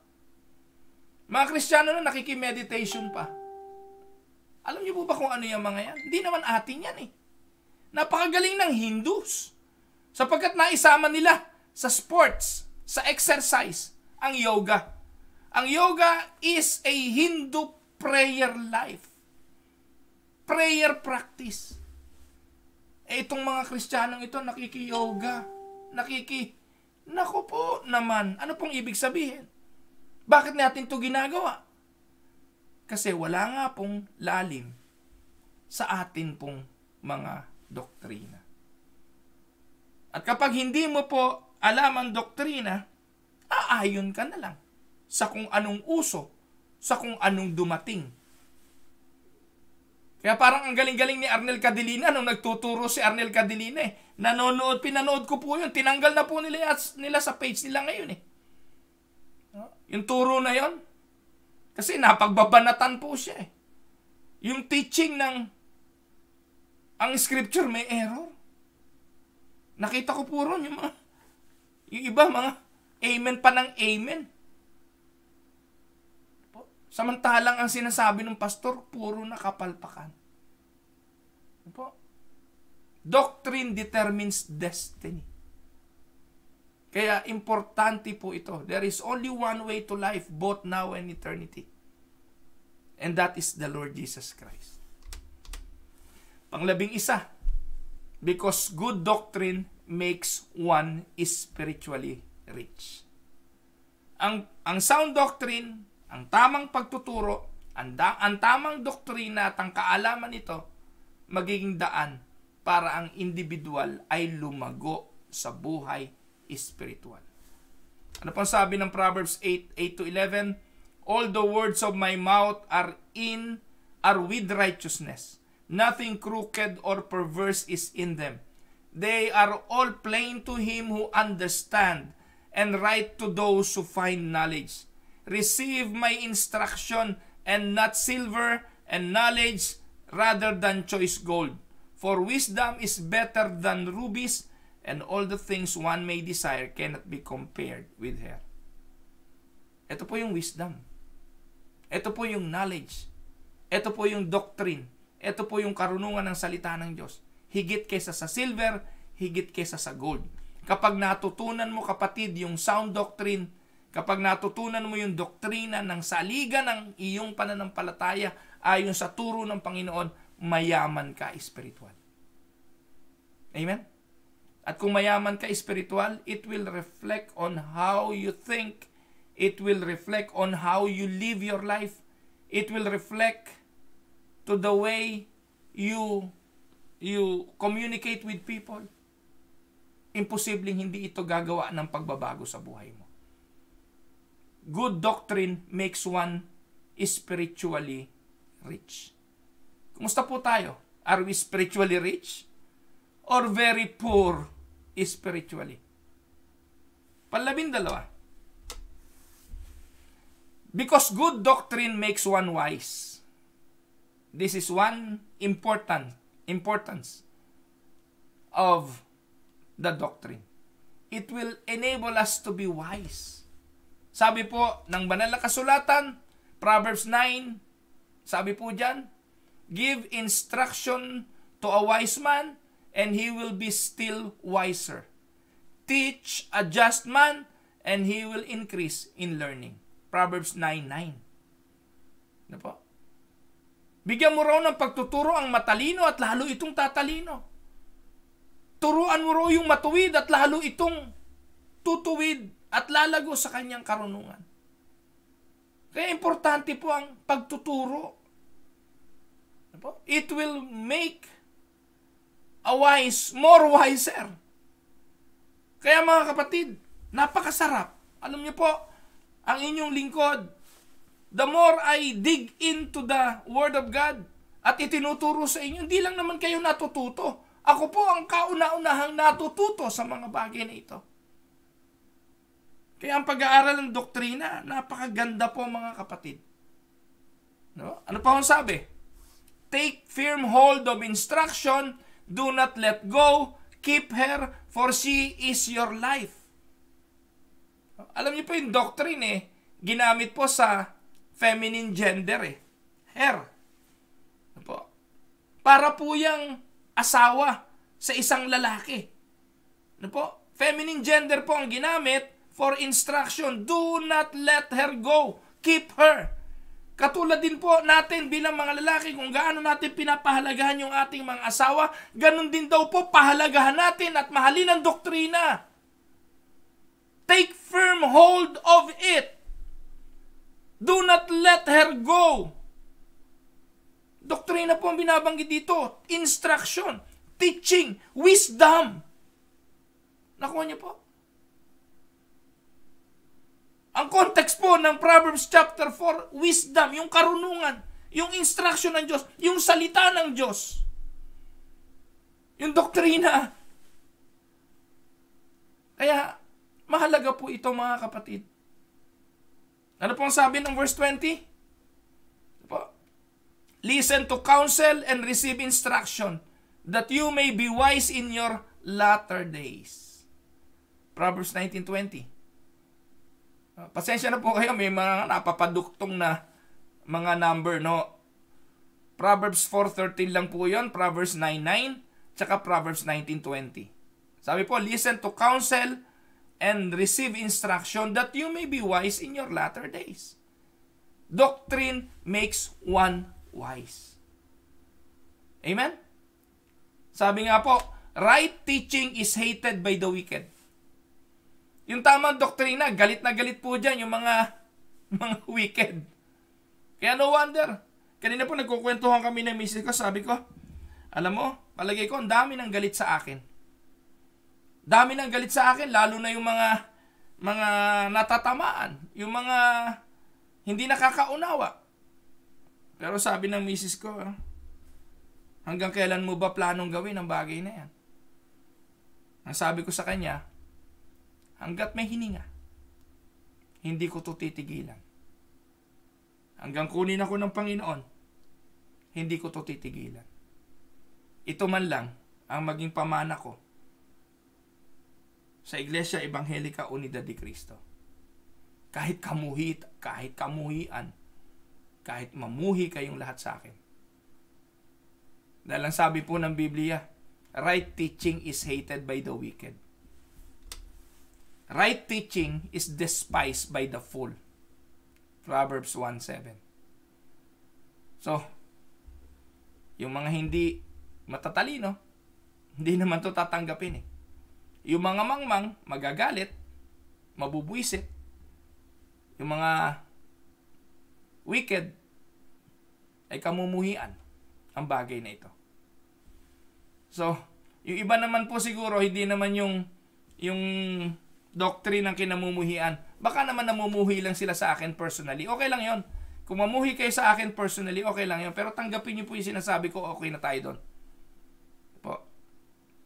Mga Kristiyano na nakikimeditation pa. Alam niyo po ba kung ano yung mga yan? Hindi naman atin yan eh. Napakagaling ng Hindus. Sapagkat naisama nila sa sports, sa exercise, ang yoga. Ang yoga is a Hindu prayer life. Prayer practice. Eh, itong mga Kristiyanong ito, nakiki-yoga, nakiki Nako po naman, ano pong ibig sabihin? Bakit natin to ginagawa? Kasi wala nga pong lalim sa atin pong mga doktrina. At kapag hindi mo po alam ang doktrina, aayon ka na lang sa kung anong uso, sa kung anong dumating kaya parang ang galing-galing ni Arnel Cadilina nung nagtuturo si Arnel Cadilina eh. Nanonood, pinanood ko po yun. Tinanggal na po nila, nila sa page nila ngayon eh. Ah, yung turo na yon Kasi napagbabanatan po siya eh. Yung teaching ng ang scripture may error. Nakita ko po ron yung mga yung iba mga amen pa ng amen. Samantalang ang sinasabi ng pastor, puro nakapalpakan. Ano po? Doctrine determines destiny. Kaya importante po ito. There is only one way to life, both now and eternity. And that is the Lord Jesus Christ. Panglabing isa, because good doctrine makes one spiritually rich. Ang, ang sound doctrine ang tamang pagtuturo, ang, da- ang tamang doktrina at ang kaalaman nito magiging daan para ang individual ay lumago sa buhay spiritual. Ano pang sabi ng Proverbs 8, 8 to 11? All the words of my mouth are in, are with righteousness. Nothing crooked or perverse is in them. They are all plain to him who understand and right to those who find knowledge receive my instruction and not silver and knowledge rather than choice gold. For wisdom is better than rubies and all the things one may desire cannot be compared with her. Ito po yung wisdom. Ito po yung knowledge. Ito po yung doctrine. Ito po yung karunungan ng salita ng Diyos. Higit kaysa sa silver, higit kaysa sa gold. Kapag natutunan mo kapatid yung sound doctrine, Kapag natutunan mo yung doktrina ng saligan ng iyong pananampalataya ayon sa turo ng Panginoon, mayaman ka espiritual. Amen? At kung mayaman ka espiritual, it will reflect on how you think. It will reflect on how you live your life. It will reflect to the way you you communicate with people. Imposibleng hindi ito gagawa ng pagbabago sa buhay mo. Good doctrine makes one spiritually rich. Kumusta po tayo? Are we spiritually rich? Or very poor spiritually? Panlabing dalawa. Because good doctrine makes one wise. This is one important importance of the doctrine. It will enable us to be wise. Sabi po ng banal na kasulatan, Proverbs 9, sabi po dyan, Give instruction to a wise man, and he will be still wiser. Teach a just man, and he will increase in learning. Proverbs 9.9. Ano po? Bigyan mo raw ng pagtuturo ang matalino at lalo itong tatalino. Turuan mo raw yung matuwid at lalo itong tutuwid at lalago sa kanyang karunungan. Kaya importante po ang pagtuturo. Ano It will make a wise, more wiser. Kaya mga kapatid, napakasarap. Alam niyo po, ang inyong lingkod, the more I dig into the Word of God at itinuturo sa inyo, hindi lang naman kayo natututo. Ako po ang kauna-unahang natututo sa mga bagay na ito. Kaya ang pag-aaral ng doktrina, napakaganda po mga kapatid. No? Ano pa ang sabi? Take firm hold of instruction, do not let go, keep her, for she is your life. Alam niyo po yung doctrine eh, ginamit po sa feminine gender eh. Her. Ano po. Para po yung asawa sa isang lalaki. Ano po? Feminine gender po ang ginamit for instruction. Do not let her go. Keep her. Katulad din po natin bilang mga lalaki kung gaano natin pinapahalagahan yung ating mga asawa, ganun din daw po pahalagahan natin at mahalin ang doktrina. Take firm hold of it. Do not let her go. Doktrina po ang binabanggit dito. Instruction, teaching, wisdom. Nakuha niyo po? Ang context po ng Proverbs chapter 4, wisdom, yung karunungan, yung instruction ng Diyos, yung salita ng Diyos, yung doktrina. Kaya, mahalaga po ito mga kapatid. Ano po ang sabi ng verse 20? Ano Listen to counsel and receive instruction that you may be wise in your latter days. Proverbs 19.20 Ah, pasensya na po kayo, may mga napapaduktong na mga number, no? Proverbs 4.13 lang po yon Proverbs 9.9, tsaka Proverbs 19.20. Sabi po, listen to counsel and receive instruction that you may be wise in your latter days. Doctrine makes one wise. Amen? Sabi nga po, right teaching is hated by the wicked. Yung tamang doktrina, galit na galit po dyan yung mga, mga wicked. Kaya no wonder. Kanina po nagkukwentuhan kami ng misis ko, sabi ko, alam mo, palagay ko, ang dami ng galit sa akin. Dami ng galit sa akin, lalo na yung mga, mga natatamaan, yung mga hindi nakakaunawa. Pero sabi ng misis ko, ah, hanggang kailan mo ba planong gawin ang bagay na yan? Ang sabi ko sa kanya, Hanggat may hininga, hindi ko to titigilan. Hanggang kunin ako ng Panginoon, hindi ko to titigilan. Ito man lang ang maging pamana ko sa Iglesia Evangelika Unida de Cristo. Kahit kamuhit, kahit kamuhian, kahit mamuhi kayong lahat sa akin. Dahil ang sabi po ng Biblia, right teaching is hated by the wicked. Right teaching is despised by the fool. Proverbs 1.7 So, yung mga hindi matatalino, hindi naman to tatanggapin eh. Yung mga mangmang, magagalit, mabubuisit. Yung mga wicked, ay kamumuhian ang bagay na ito. So, yung iba naman po siguro, hindi naman yung, yung doctrine ang kinamumuhian. Baka naman namumuhi lang sila sa akin personally. Okay lang yon. Kung mamuhi kayo sa akin personally, okay lang yon. Pero tanggapin niyo po yung sinasabi ko, okay na tayo doon. Po.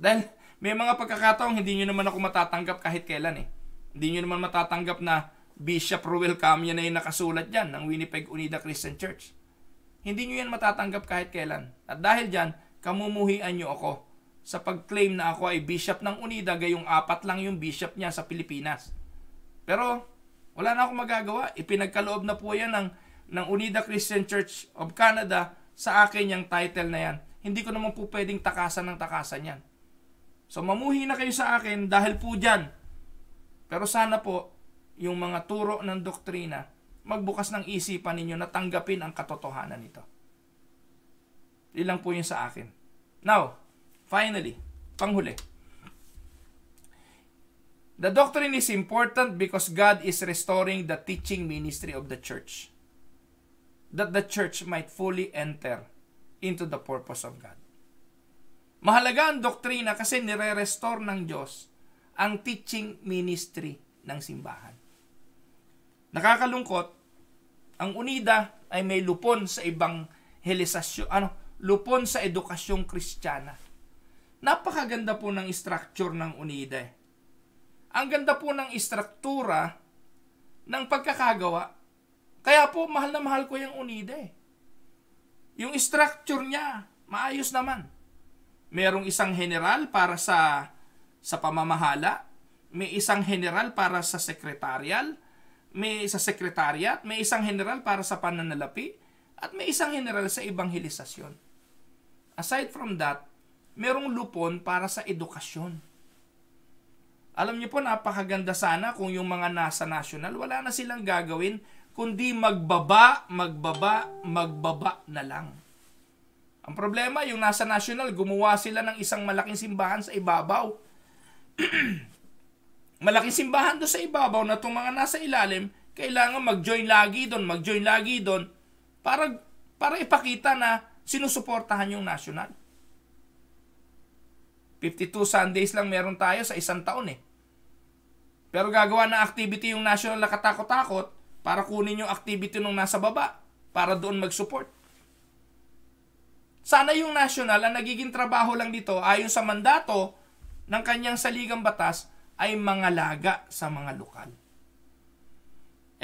Dahil may mga pagkakataong hindi niyo naman ako matatanggap kahit kailan eh. Hindi niyo naman matatanggap na Bishop Ruel Camia na yung nakasulat dyan ng Winnipeg Unida Christian Church. Hindi niyo yan matatanggap kahit kailan. At dahil dyan, kamumuhian niyo ako sa pag-claim na ako ay bishop ng Unida, gayong apat lang yung bishop niya sa Pilipinas. Pero wala na akong magagawa. Ipinagkaloob na po yan ng, ng Unida Christian Church of Canada sa akin yung title na yan. Hindi ko naman po pwedeng takasan ng takasan yan. So mamuhi na kayo sa akin dahil po dyan. Pero sana po, yung mga turo ng doktrina, magbukas ng isipan ninyo na tanggapin ang katotohanan nito. Ilang po yun sa akin. Now, Finally, panghuli. The doctrine is important because God is restoring the teaching ministry of the church. That the church might fully enter into the purpose of God. Mahalaga ang doktrina kasi nire-restore ng Diyos ang teaching ministry ng simbahan. Nakakalungkot, ang unida ay may lupon sa ibang helisasyon, ano, lupon sa edukasyong kristyana. Napakaganda po ng structure ng unida. Ang ganda po ng istruktura ng pagkakagawa. Kaya po, mahal na mahal ko yung unida. Yung structure niya, maayos naman. Merong isang general para sa sa pamamahala, may isang general para sa secretarial, may sa secretariat, may isang general para sa pananalapi, at may isang general sa ebanghelisasyon. Aside from that, merong lupon para sa edukasyon. Alam niyo po, napakaganda sana kung yung mga nasa national, wala na silang gagawin, kundi magbaba, magbaba, magbaba na lang. Ang problema, yung nasa national, gumawa sila ng isang malaking simbahan sa ibabaw. malaking simbahan doon sa ibabaw na itong mga nasa ilalim, kailangan mag-join lagi doon, mag-join lagi doon, para, para ipakita na sinusuportahan yung national. 52 Sundays lang meron tayo sa isang taon eh. Pero gagawa ng activity yung National na katakot-takot para kunin yung activity nung nasa baba para doon mag-support. Sana yung national ang nagiging trabaho lang dito ayon sa mandato ng kanyang saligang batas ay mga laga sa mga lokal.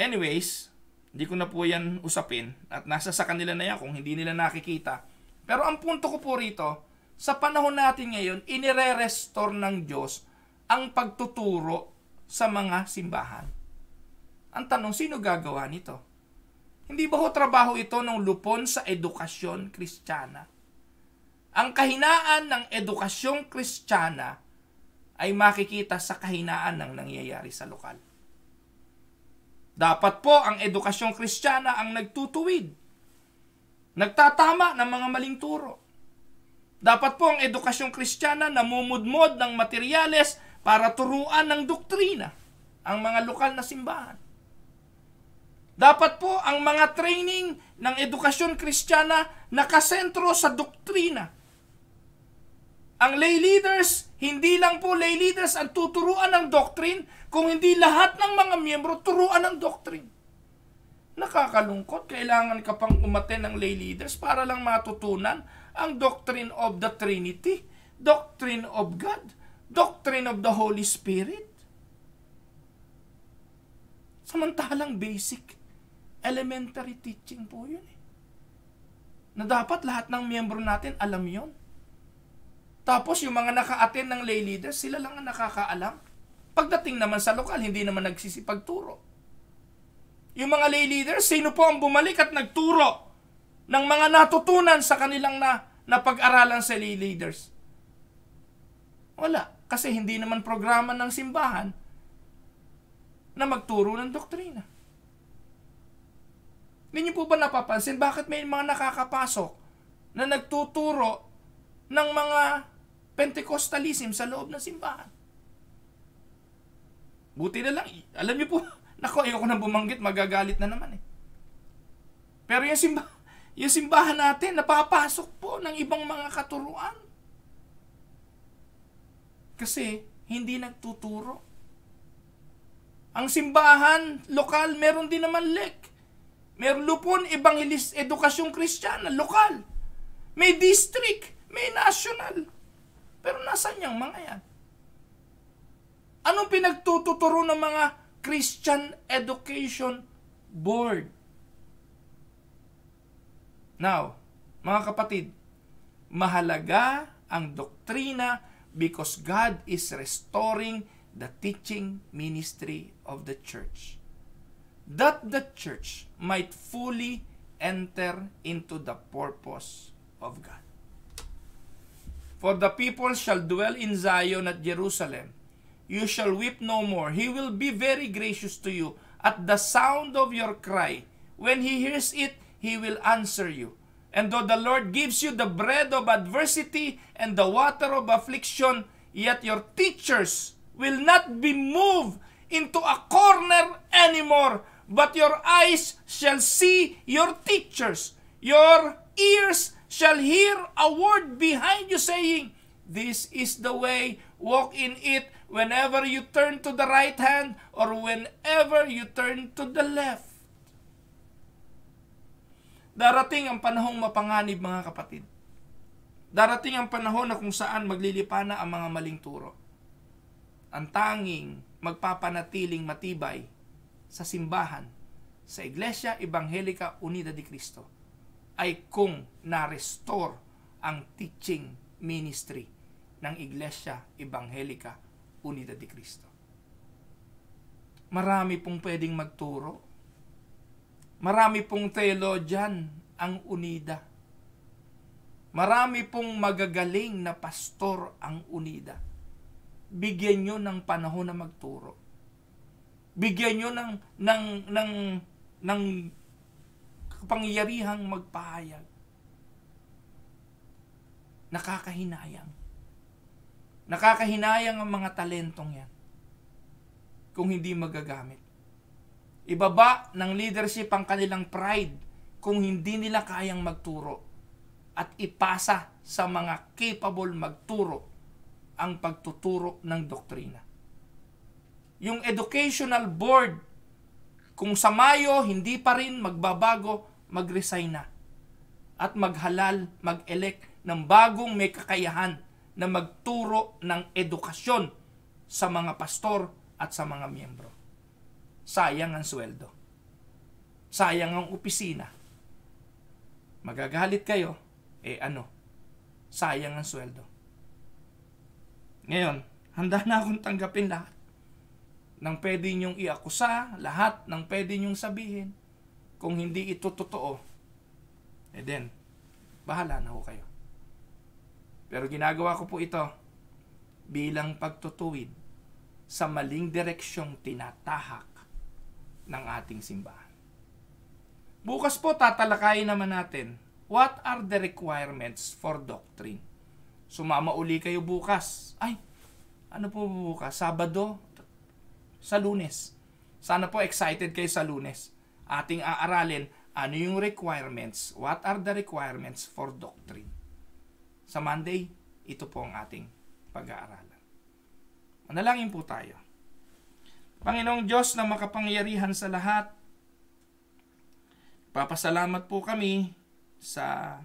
Anyways, hindi ko na po yan usapin at nasa sa kanila na yan kung hindi nila nakikita. Pero ang punto ko po rito, sa panahon natin ngayon, inire-restore ng Diyos ang pagtuturo sa mga simbahan. Ang tanong, sino gagawa nito? Hindi ba ho trabaho ito ng lupon sa edukasyon kristyana? Ang kahinaan ng edukasyong kristyana ay makikita sa kahinaan ng nangyayari sa lokal. Dapat po ang edukasyong kristyana ang nagtutuwid, nagtatama ng mga maling turo. Dapat po ang edukasyong kristyana namumudmod ng materyales para turuan ng doktrina ang mga lokal na simbahan. Dapat po ang mga training ng edukasyon kristyana nakasentro sa doktrina. Ang lay leaders, hindi lang po lay leaders ang tuturuan ng doctrine, kung hindi lahat ng mga miyembro turuan ng doctrine. Nakakalungkot, kailangan ka pang umaten ng lay leaders para lang matutunan ang doctrine of the Trinity, doctrine of God, doctrine of the Holy Spirit. Samantalang basic, elementary teaching po yun eh. Na dapat lahat ng miyembro natin alam yon. Tapos yung mga naka-attend ng lay leaders, sila lang ang nakakaalam. Pagdating naman sa lokal, hindi naman nagsisipagturo. Yung mga lay leaders, sino po ang bumalik at nagturo? ng mga natutunan sa kanilang na, pag aralan sa lay leaders? Wala. Kasi hindi naman programa ng simbahan na magturo ng doktrina. Ninyo po ba napapansin bakit may mga nakakapasok na nagtuturo ng mga Pentecostalism sa loob ng simbahan? Buti na lang, alam niyo po, nako ayoko nang bumanggit, magagalit na naman eh. Pero yung simbahan, yung simbahan natin, napapasok po ng ibang mga katuruan. Kasi hindi nagtuturo. Ang simbahan, lokal, meron din naman lek. Meron lupon, ibang ilis, edukasyong kristyana, lokal. May district, may national. Pero nasan yung mga yan? Anong pinagtututuro ng mga Christian Education Board? Now, mga kapatid, mahalaga ang doktrina because God is restoring the teaching ministry of the church. That the church might fully enter into the purpose of God. For the people shall dwell in Zion at Jerusalem. You shall weep no more. He will be very gracious to you at the sound of your cry. When he hears it, He will answer you. And though the Lord gives you the bread of adversity and the water of affliction, yet your teachers will not be moved into a corner anymore, but your eyes shall see your teachers, your ears shall hear a word behind you saying, This is the way, walk in it whenever you turn to the right hand or whenever you turn to the left. Darating ang panahong mapanganib mga kapatid. Darating ang panahon na kung saan maglilipana ang mga maling turo. Ang tanging magpapanatiling matibay sa simbahan, sa Iglesia Ebanghelika Unida de Cristo ay kung na-restore ang teaching ministry ng Iglesia Ebanghelika Unida de Cristo. Marami pong pwedeng magturo Marami pong theologian ang unida. Marami pong magagaling na pastor ang unida. Bigyan nyo ng panahon na magturo. Bigyan nyo ng, ng, ng, ng kapangyarihang magpahayag. Nakakahinayang. Nakakahinayang ang mga talentong yan kung hindi magagamit. Ibaba ng leadership ang kanilang pride kung hindi nila kayang magturo at ipasa sa mga capable magturo ang pagtuturo ng doktrina. Yung educational board, kung sa Mayo hindi pa rin magbabago, mag-resign na at maghalal, mag-elect ng bagong may kakayahan na magturo ng edukasyon sa mga pastor at sa mga miyembro. Sayang ang sweldo. Sayang ang opisina. Magagalit kayo, eh ano? Sayang ang sweldo. Ngayon, handa na akong tanggapin lahat ng pwede niyong iakusa, lahat ng pwede niyong sabihin. Kung hindi ito totoo, eh then, bahala na ho kayo. Pero ginagawa ko po ito bilang pagtutuwid sa maling direksyong tinatahak ng ating simbahan. Bukas po tatalakayin naman natin what are the requirements for doctrine. Sumama uli kayo bukas. Ay, ano po bukas? Sabado? Sa lunes. Sana po excited kayo sa lunes. Ating aaralin ano yung requirements, what are the requirements for doctrine. Sa Monday, ito po ang ating pag-aaralan. Manalangin po tayo. Panginoong Diyos na makapangyarihan sa lahat, papasalamat po kami sa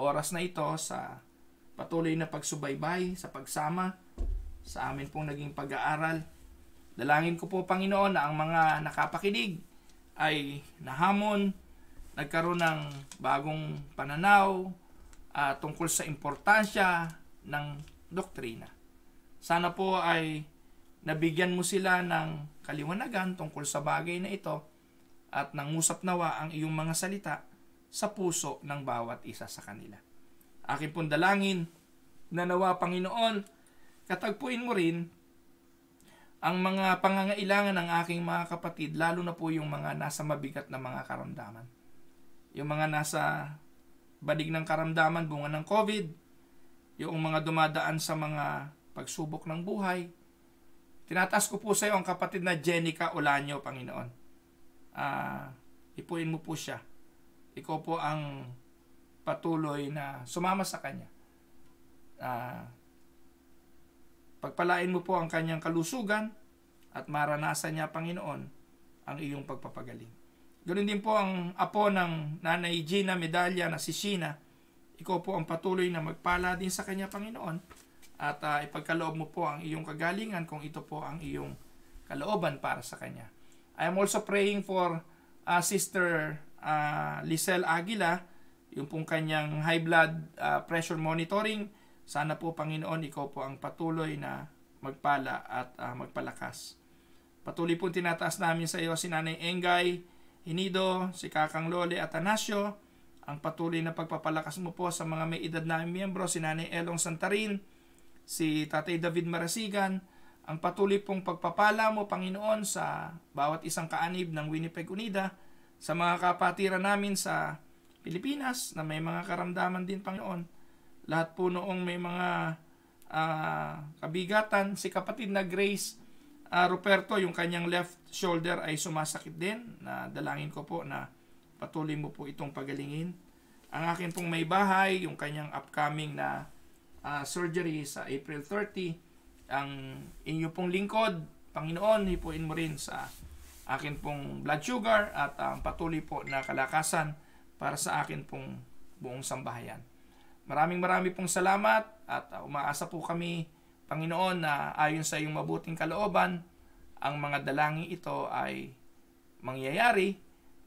oras na ito, sa patuloy na pagsubaybay, sa pagsama, sa amin pong naging pag-aaral. Dalangin ko po, Panginoon, na ang mga nakapakinig ay nahamon, nagkaroon ng bagong pananaw uh, tungkol sa importansya ng doktrina. Sana po ay nabigyan mo sila ng kaliwanagan tungkol sa bagay na ito at nangusap nawa ang iyong mga salita sa puso ng bawat isa sa kanila. Aking pong dalangin na nawa Panginoon, katagpuin mo rin ang mga pangangailangan ng aking mga kapatid, lalo na po yung mga nasa mabigat na mga karamdaman. Yung mga nasa badig ng karamdaman bunga ng COVID, yung mga dumadaan sa mga pagsubok ng buhay, Tinataas ko po sa iyo ang kapatid na Jenica Olanyo, Panginoon. Uh, ipuin mo po siya. Ikaw po ang patuloy na sumama sa Kanya. Uh, pagpalain mo po ang Kanyang kalusugan at maranasan niya, Panginoon, ang iyong pagpapagaling. Ganoon din po ang apo ng nanay Gina Medalya na si Sheena. Ikaw po ang patuloy na magpala din sa Kanya, Panginoon at uh, ipagkaloob mo po ang iyong kagalingan kung ito po ang iyong kalooban para sa Kanya. I am also praying for uh, Sister uh, Lisel Aguila, yung pong kanyang high blood uh, pressure monitoring. Sana po Panginoon, ikaw po ang patuloy na magpala at uh, magpalakas. Patuloy po tinataas namin sa iyo si Nanay Engay, Inido, si Kakang Lole at Anasyo, ang patuloy na pagpapalakas mo po sa mga may edad na miyembro, si Nanay Elong Santarin, si Tatay David Marasigan, ang patuloy pong pagpapala mo, Panginoon, sa bawat isang kaanib ng Winnipeg Unida, sa mga kapatira namin sa Pilipinas na may mga karamdaman din, Panginoon. Lahat po noong may mga uh, kabigatan, si kapatid na Grace uh, Ruperto, yung kanyang left shoulder ay sumasakit din, na dalangin ko po na patuloy mo po itong pagalingin. Ang akin pong may bahay, yung kanyang upcoming na uh, surgery sa April 30. Ang inyo pong lingkod, Panginoon, hipuin mo rin sa akin pong blood sugar at ang ah, um, patuloy po na kalakasan para sa akin pong buong sambahayan. Maraming maraming pong salamat at uh, umaasa po kami, Panginoon, na ayon sa iyong mabuting kalooban, ang mga dalangin ito ay mangyayari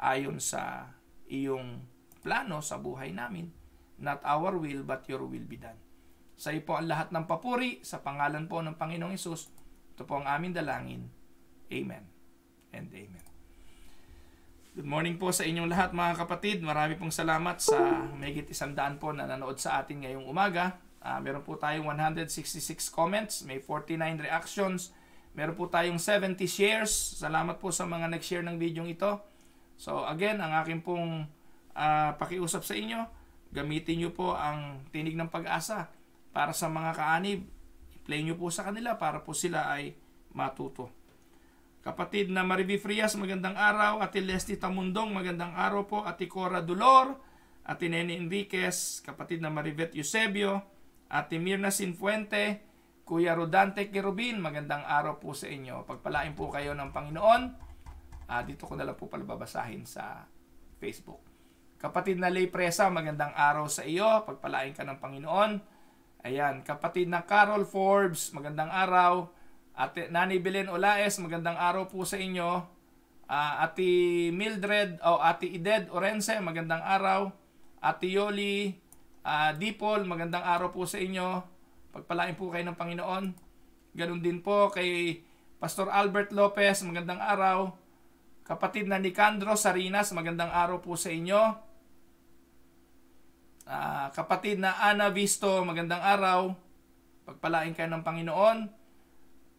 ayon sa iyong plano sa buhay namin. Not our will, but your will be done. Sa iyo po ang lahat ng papuri sa pangalan po ng Panginoong Isus. Ito po ang aming dalangin. Amen and amen. Good morning po sa inyong lahat mga kapatid. Marami pong salamat sa mayigit isandaan po na nanood sa atin ngayong umaga. Uh, meron po tayong 166 comments, may 49 reactions, meron po tayong 70 shares. Salamat po sa mga nag-share ng video ito. So again, ang akin pong uh, pakiusap sa inyo, gamitin nyo po ang tinig ng pag-asa para sa mga kaanib, i-play nyo po sa kanila para po sila ay matuto. Kapatid na Maribi Frias, magandang araw. Ati Leslie Tamundong, magandang araw po. Ati Cora Dolor, Ati Nene Enriquez, kapatid na Marivet Eusebio, Ati Mirna Sinfuente, Kuya Rodante Kirubin, magandang araw po sa inyo. Pagpalain po kayo ng Panginoon. Uh, dito ko nalang po palababasahin sa Facebook. Kapatid na Lay Presa, magandang araw sa iyo. Pagpalain ka ng Panginoon. Ayan, kapatid na Carol Forbes, magandang araw. Ate Nani Belen Olaes, magandang araw po sa inyo. Uh, Ate Mildred, o oh, Ate Ided Orense, magandang araw. Ate Yoli uh, Dipol, magandang araw po sa inyo. Pagpalain po kayo ng Panginoon. Ganun din po kay Pastor Albert Lopez, magandang araw. Kapatid na Nicandro Sarinas, magandang araw po sa inyo uh, kapatid na Ana Visto, magandang araw. Pagpalain kayo ng Panginoon.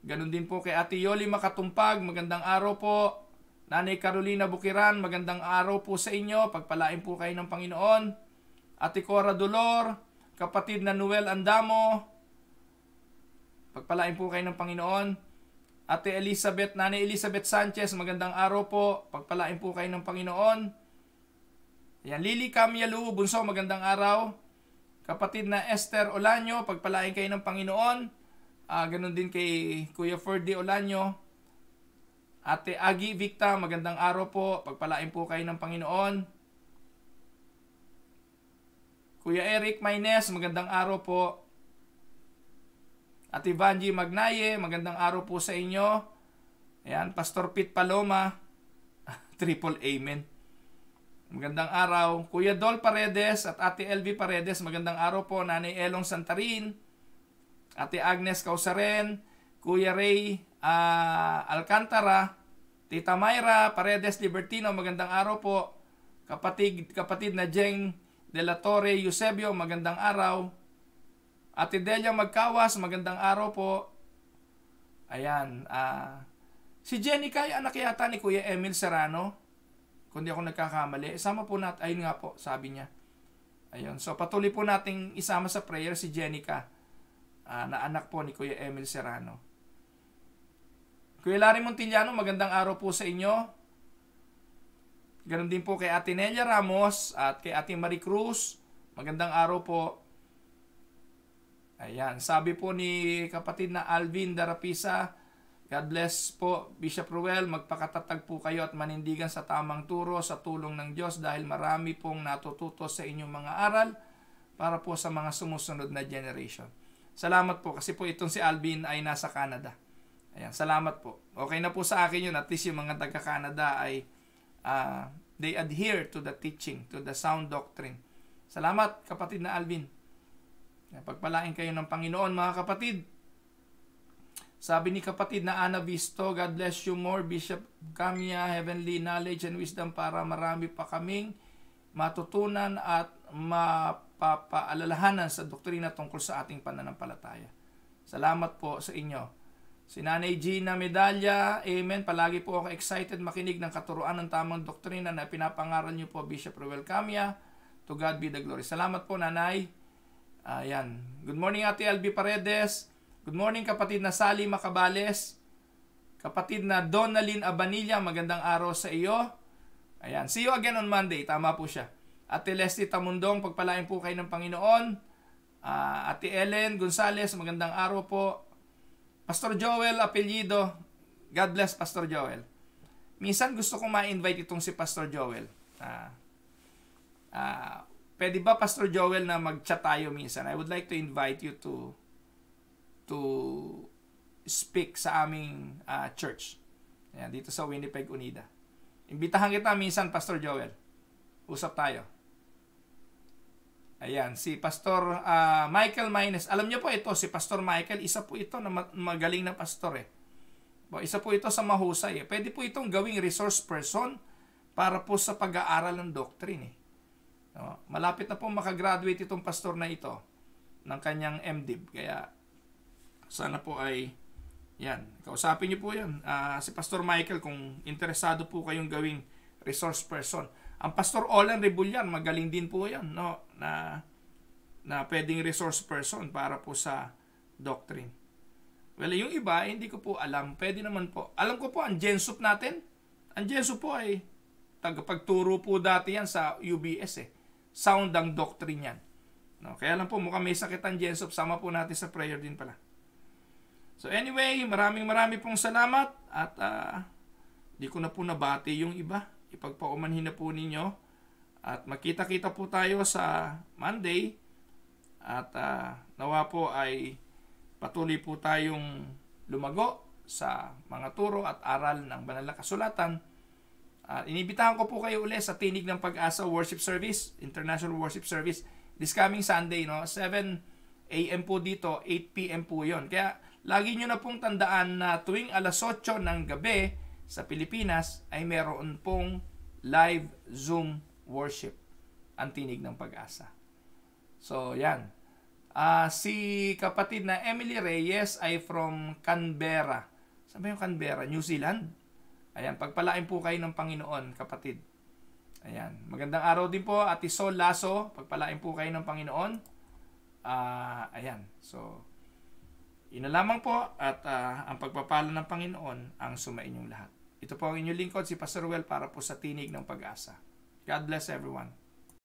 Ganon din po kay Ate Yoli Makatumpag, magandang araw po. Nanay Carolina Bukiran, magandang araw po sa inyo. Pagpalain po kayo ng Panginoon. Ate Cora Dolor, kapatid na Noel Andamo, pagpalain po kayo ng Panginoon. Ate Elizabeth, Nanay Elizabeth Sanchez, magandang araw po. Pagpalain po kayo ng Panginoon. Ayan, Lily Camialu, Bunso, magandang araw. Kapatid na Esther Olanyo, pagpalain kayo ng Panginoon. Uh, ganun din kay Kuya Ferdy Olanyo. Ate Agi Victa, magandang araw po. Pagpalain po kayo ng Panginoon. Kuya Eric Maynes, magandang araw po. Ate Vanji Magnaye, magandang araw po sa inyo. Ayan, Pastor Pete Paloma. Triple Amen. Magandang araw. Kuya Dol Paredes at Ate LV Paredes, magandang araw po. Nanay Elong Santarin, Ate Agnes Causaren, Kuya Ray uh, Alcantara, Tita Mayra Paredes Libertino, magandang araw po. Kapatid, kapatid na Jeng De La Torre Eusebio, magandang araw. Ate Delia Magkawas, magandang araw po. Ayan. Uh, si Jenny Kaya, anak yata ni Kuya Emil Serrano kundi ako nagkakamali. Isama eh, po natin, ayun nga po, sabi niya. Ayun, so patuloy po nating isama sa prayer si Jenica uh, na anak po ni Kuya Emil Serrano. Kuya Larry Montillano, magandang araw po sa inyo. Ganon din po kay Ate Nelia Ramos at kay Ate Marie Cruz. Magandang araw po. Ayan, sabi po ni kapatid na Alvin Darapisa, God bless po, Bishop Ruel. Magpakatatag po kayo at manindigan sa tamang turo sa tulong ng Diyos dahil marami pong natututo sa inyong mga aral para po sa mga sumusunod na generation. Salamat po kasi po itong si Alvin ay nasa Canada. Ayan, salamat po. Okay na po sa akin yun. At least yung mga taga-Canada ay uh, they adhere to the teaching, to the sound doctrine. Salamat kapatid na Alvin. Pagpalain kayo ng Panginoon mga kapatid. Sabi ni kapatid na Ana Visto, God bless you more, Bishop Kamya, heavenly knowledge and wisdom para marami pa kaming matutunan at mapapaalalahanan sa doktrina tungkol sa ating pananampalataya. Salamat po sa inyo. Si Nanay Gina Medalla, Amen. Palagi po ako excited makinig ng katuruan ng tamang doktrina na pinapangaral niyo po, Bishop Ruel Camia. To God be the glory. Salamat po, Nanay. Ayan. Good morning, Ate Albi Paredes. Good morning kapatid na Sally Makabales. Kapatid na Donalyn Abanilla, magandang araw sa iyo. Ayan, see you again on Monday. Tama po siya. Ate Leslie Tamundong, pagpalain po kayo ng Panginoon. Uh, Ate Ellen Gonzales, magandang araw po. Pastor Joel Apellido, God bless Pastor Joel. Minsan gusto kong ma-invite itong si Pastor Joel. Uh, uh, pwede ba Pastor Joel na mag-chat tayo minsan? I would like to invite you to to speak sa aming uh, church. Ayan, dito sa Winnipeg, Unida. Imbitahan kita minsan, Pastor Joel. Usap tayo. Ayan, si Pastor uh, Michael Mines. Alam niyo po ito, si Pastor Michael, isa po ito na magaling na pastor eh. Po, isa po ito sa mahusay eh. Pwede po itong gawing resource person para po sa pag-aaral ng doctrine eh. No? Oh, malapit na po makagraduate itong pastor na ito ng kanyang MDiv. E Kaya sana po ay yan, kausapin niyo po yan. Uh, si Pastor Michael kung interesado po kayong gawing resource person. Ang Pastor Olan Rebullian, magaling din po yan no? na, na pwedeng resource person para po sa doctrine. Well, yung iba, hindi ko po alam. Pwede naman po. Alam ko po, ang Gensup natin, ang Gensup po ay tagapagturo po dati yan sa UBS eh. Sound ang doctrine yan. No? Kaya lang po, mukhang may sakit ang Gensup. Sama po natin sa prayer din pala. So anyway, maraming maraming pong salamat at uh, di ko na po nabati yung iba. Ipagpaumanhin na po ninyo at makita-kita po tayo sa Monday at uh, nawa po ay patuloy po tayong lumago sa mga turo at aral ng banal na kasulatan. Uh, inibitahan ko po kayo ulit sa Tinig ng Pag-asa Worship Service, International Worship Service, this coming Sunday, no? 7 a.m. po dito, 8 p.m. po yon Kaya Lagi nyo na pong tandaan na tuwing alas 8 ng gabi sa Pilipinas ay meron pong live Zoom worship. Ang tinig ng pag-asa. So, yan. Uh, si kapatid na Emily Reyes ay from Canberra. Saan yung Canberra? New Zealand? Ayan, pagpalain po kayo ng Panginoon, kapatid. Ayan. Magandang araw din po, Ate Sol Laso. Pagpalain po kayo ng Panginoon. Uh, ayan. So, Ino lamang po at uh, ang pagpapala ng Panginoon ang sumainyong lahat. Ito po ang inyong lingkod, si Pastor Well, para po sa tinig ng pag-asa. God bless everyone.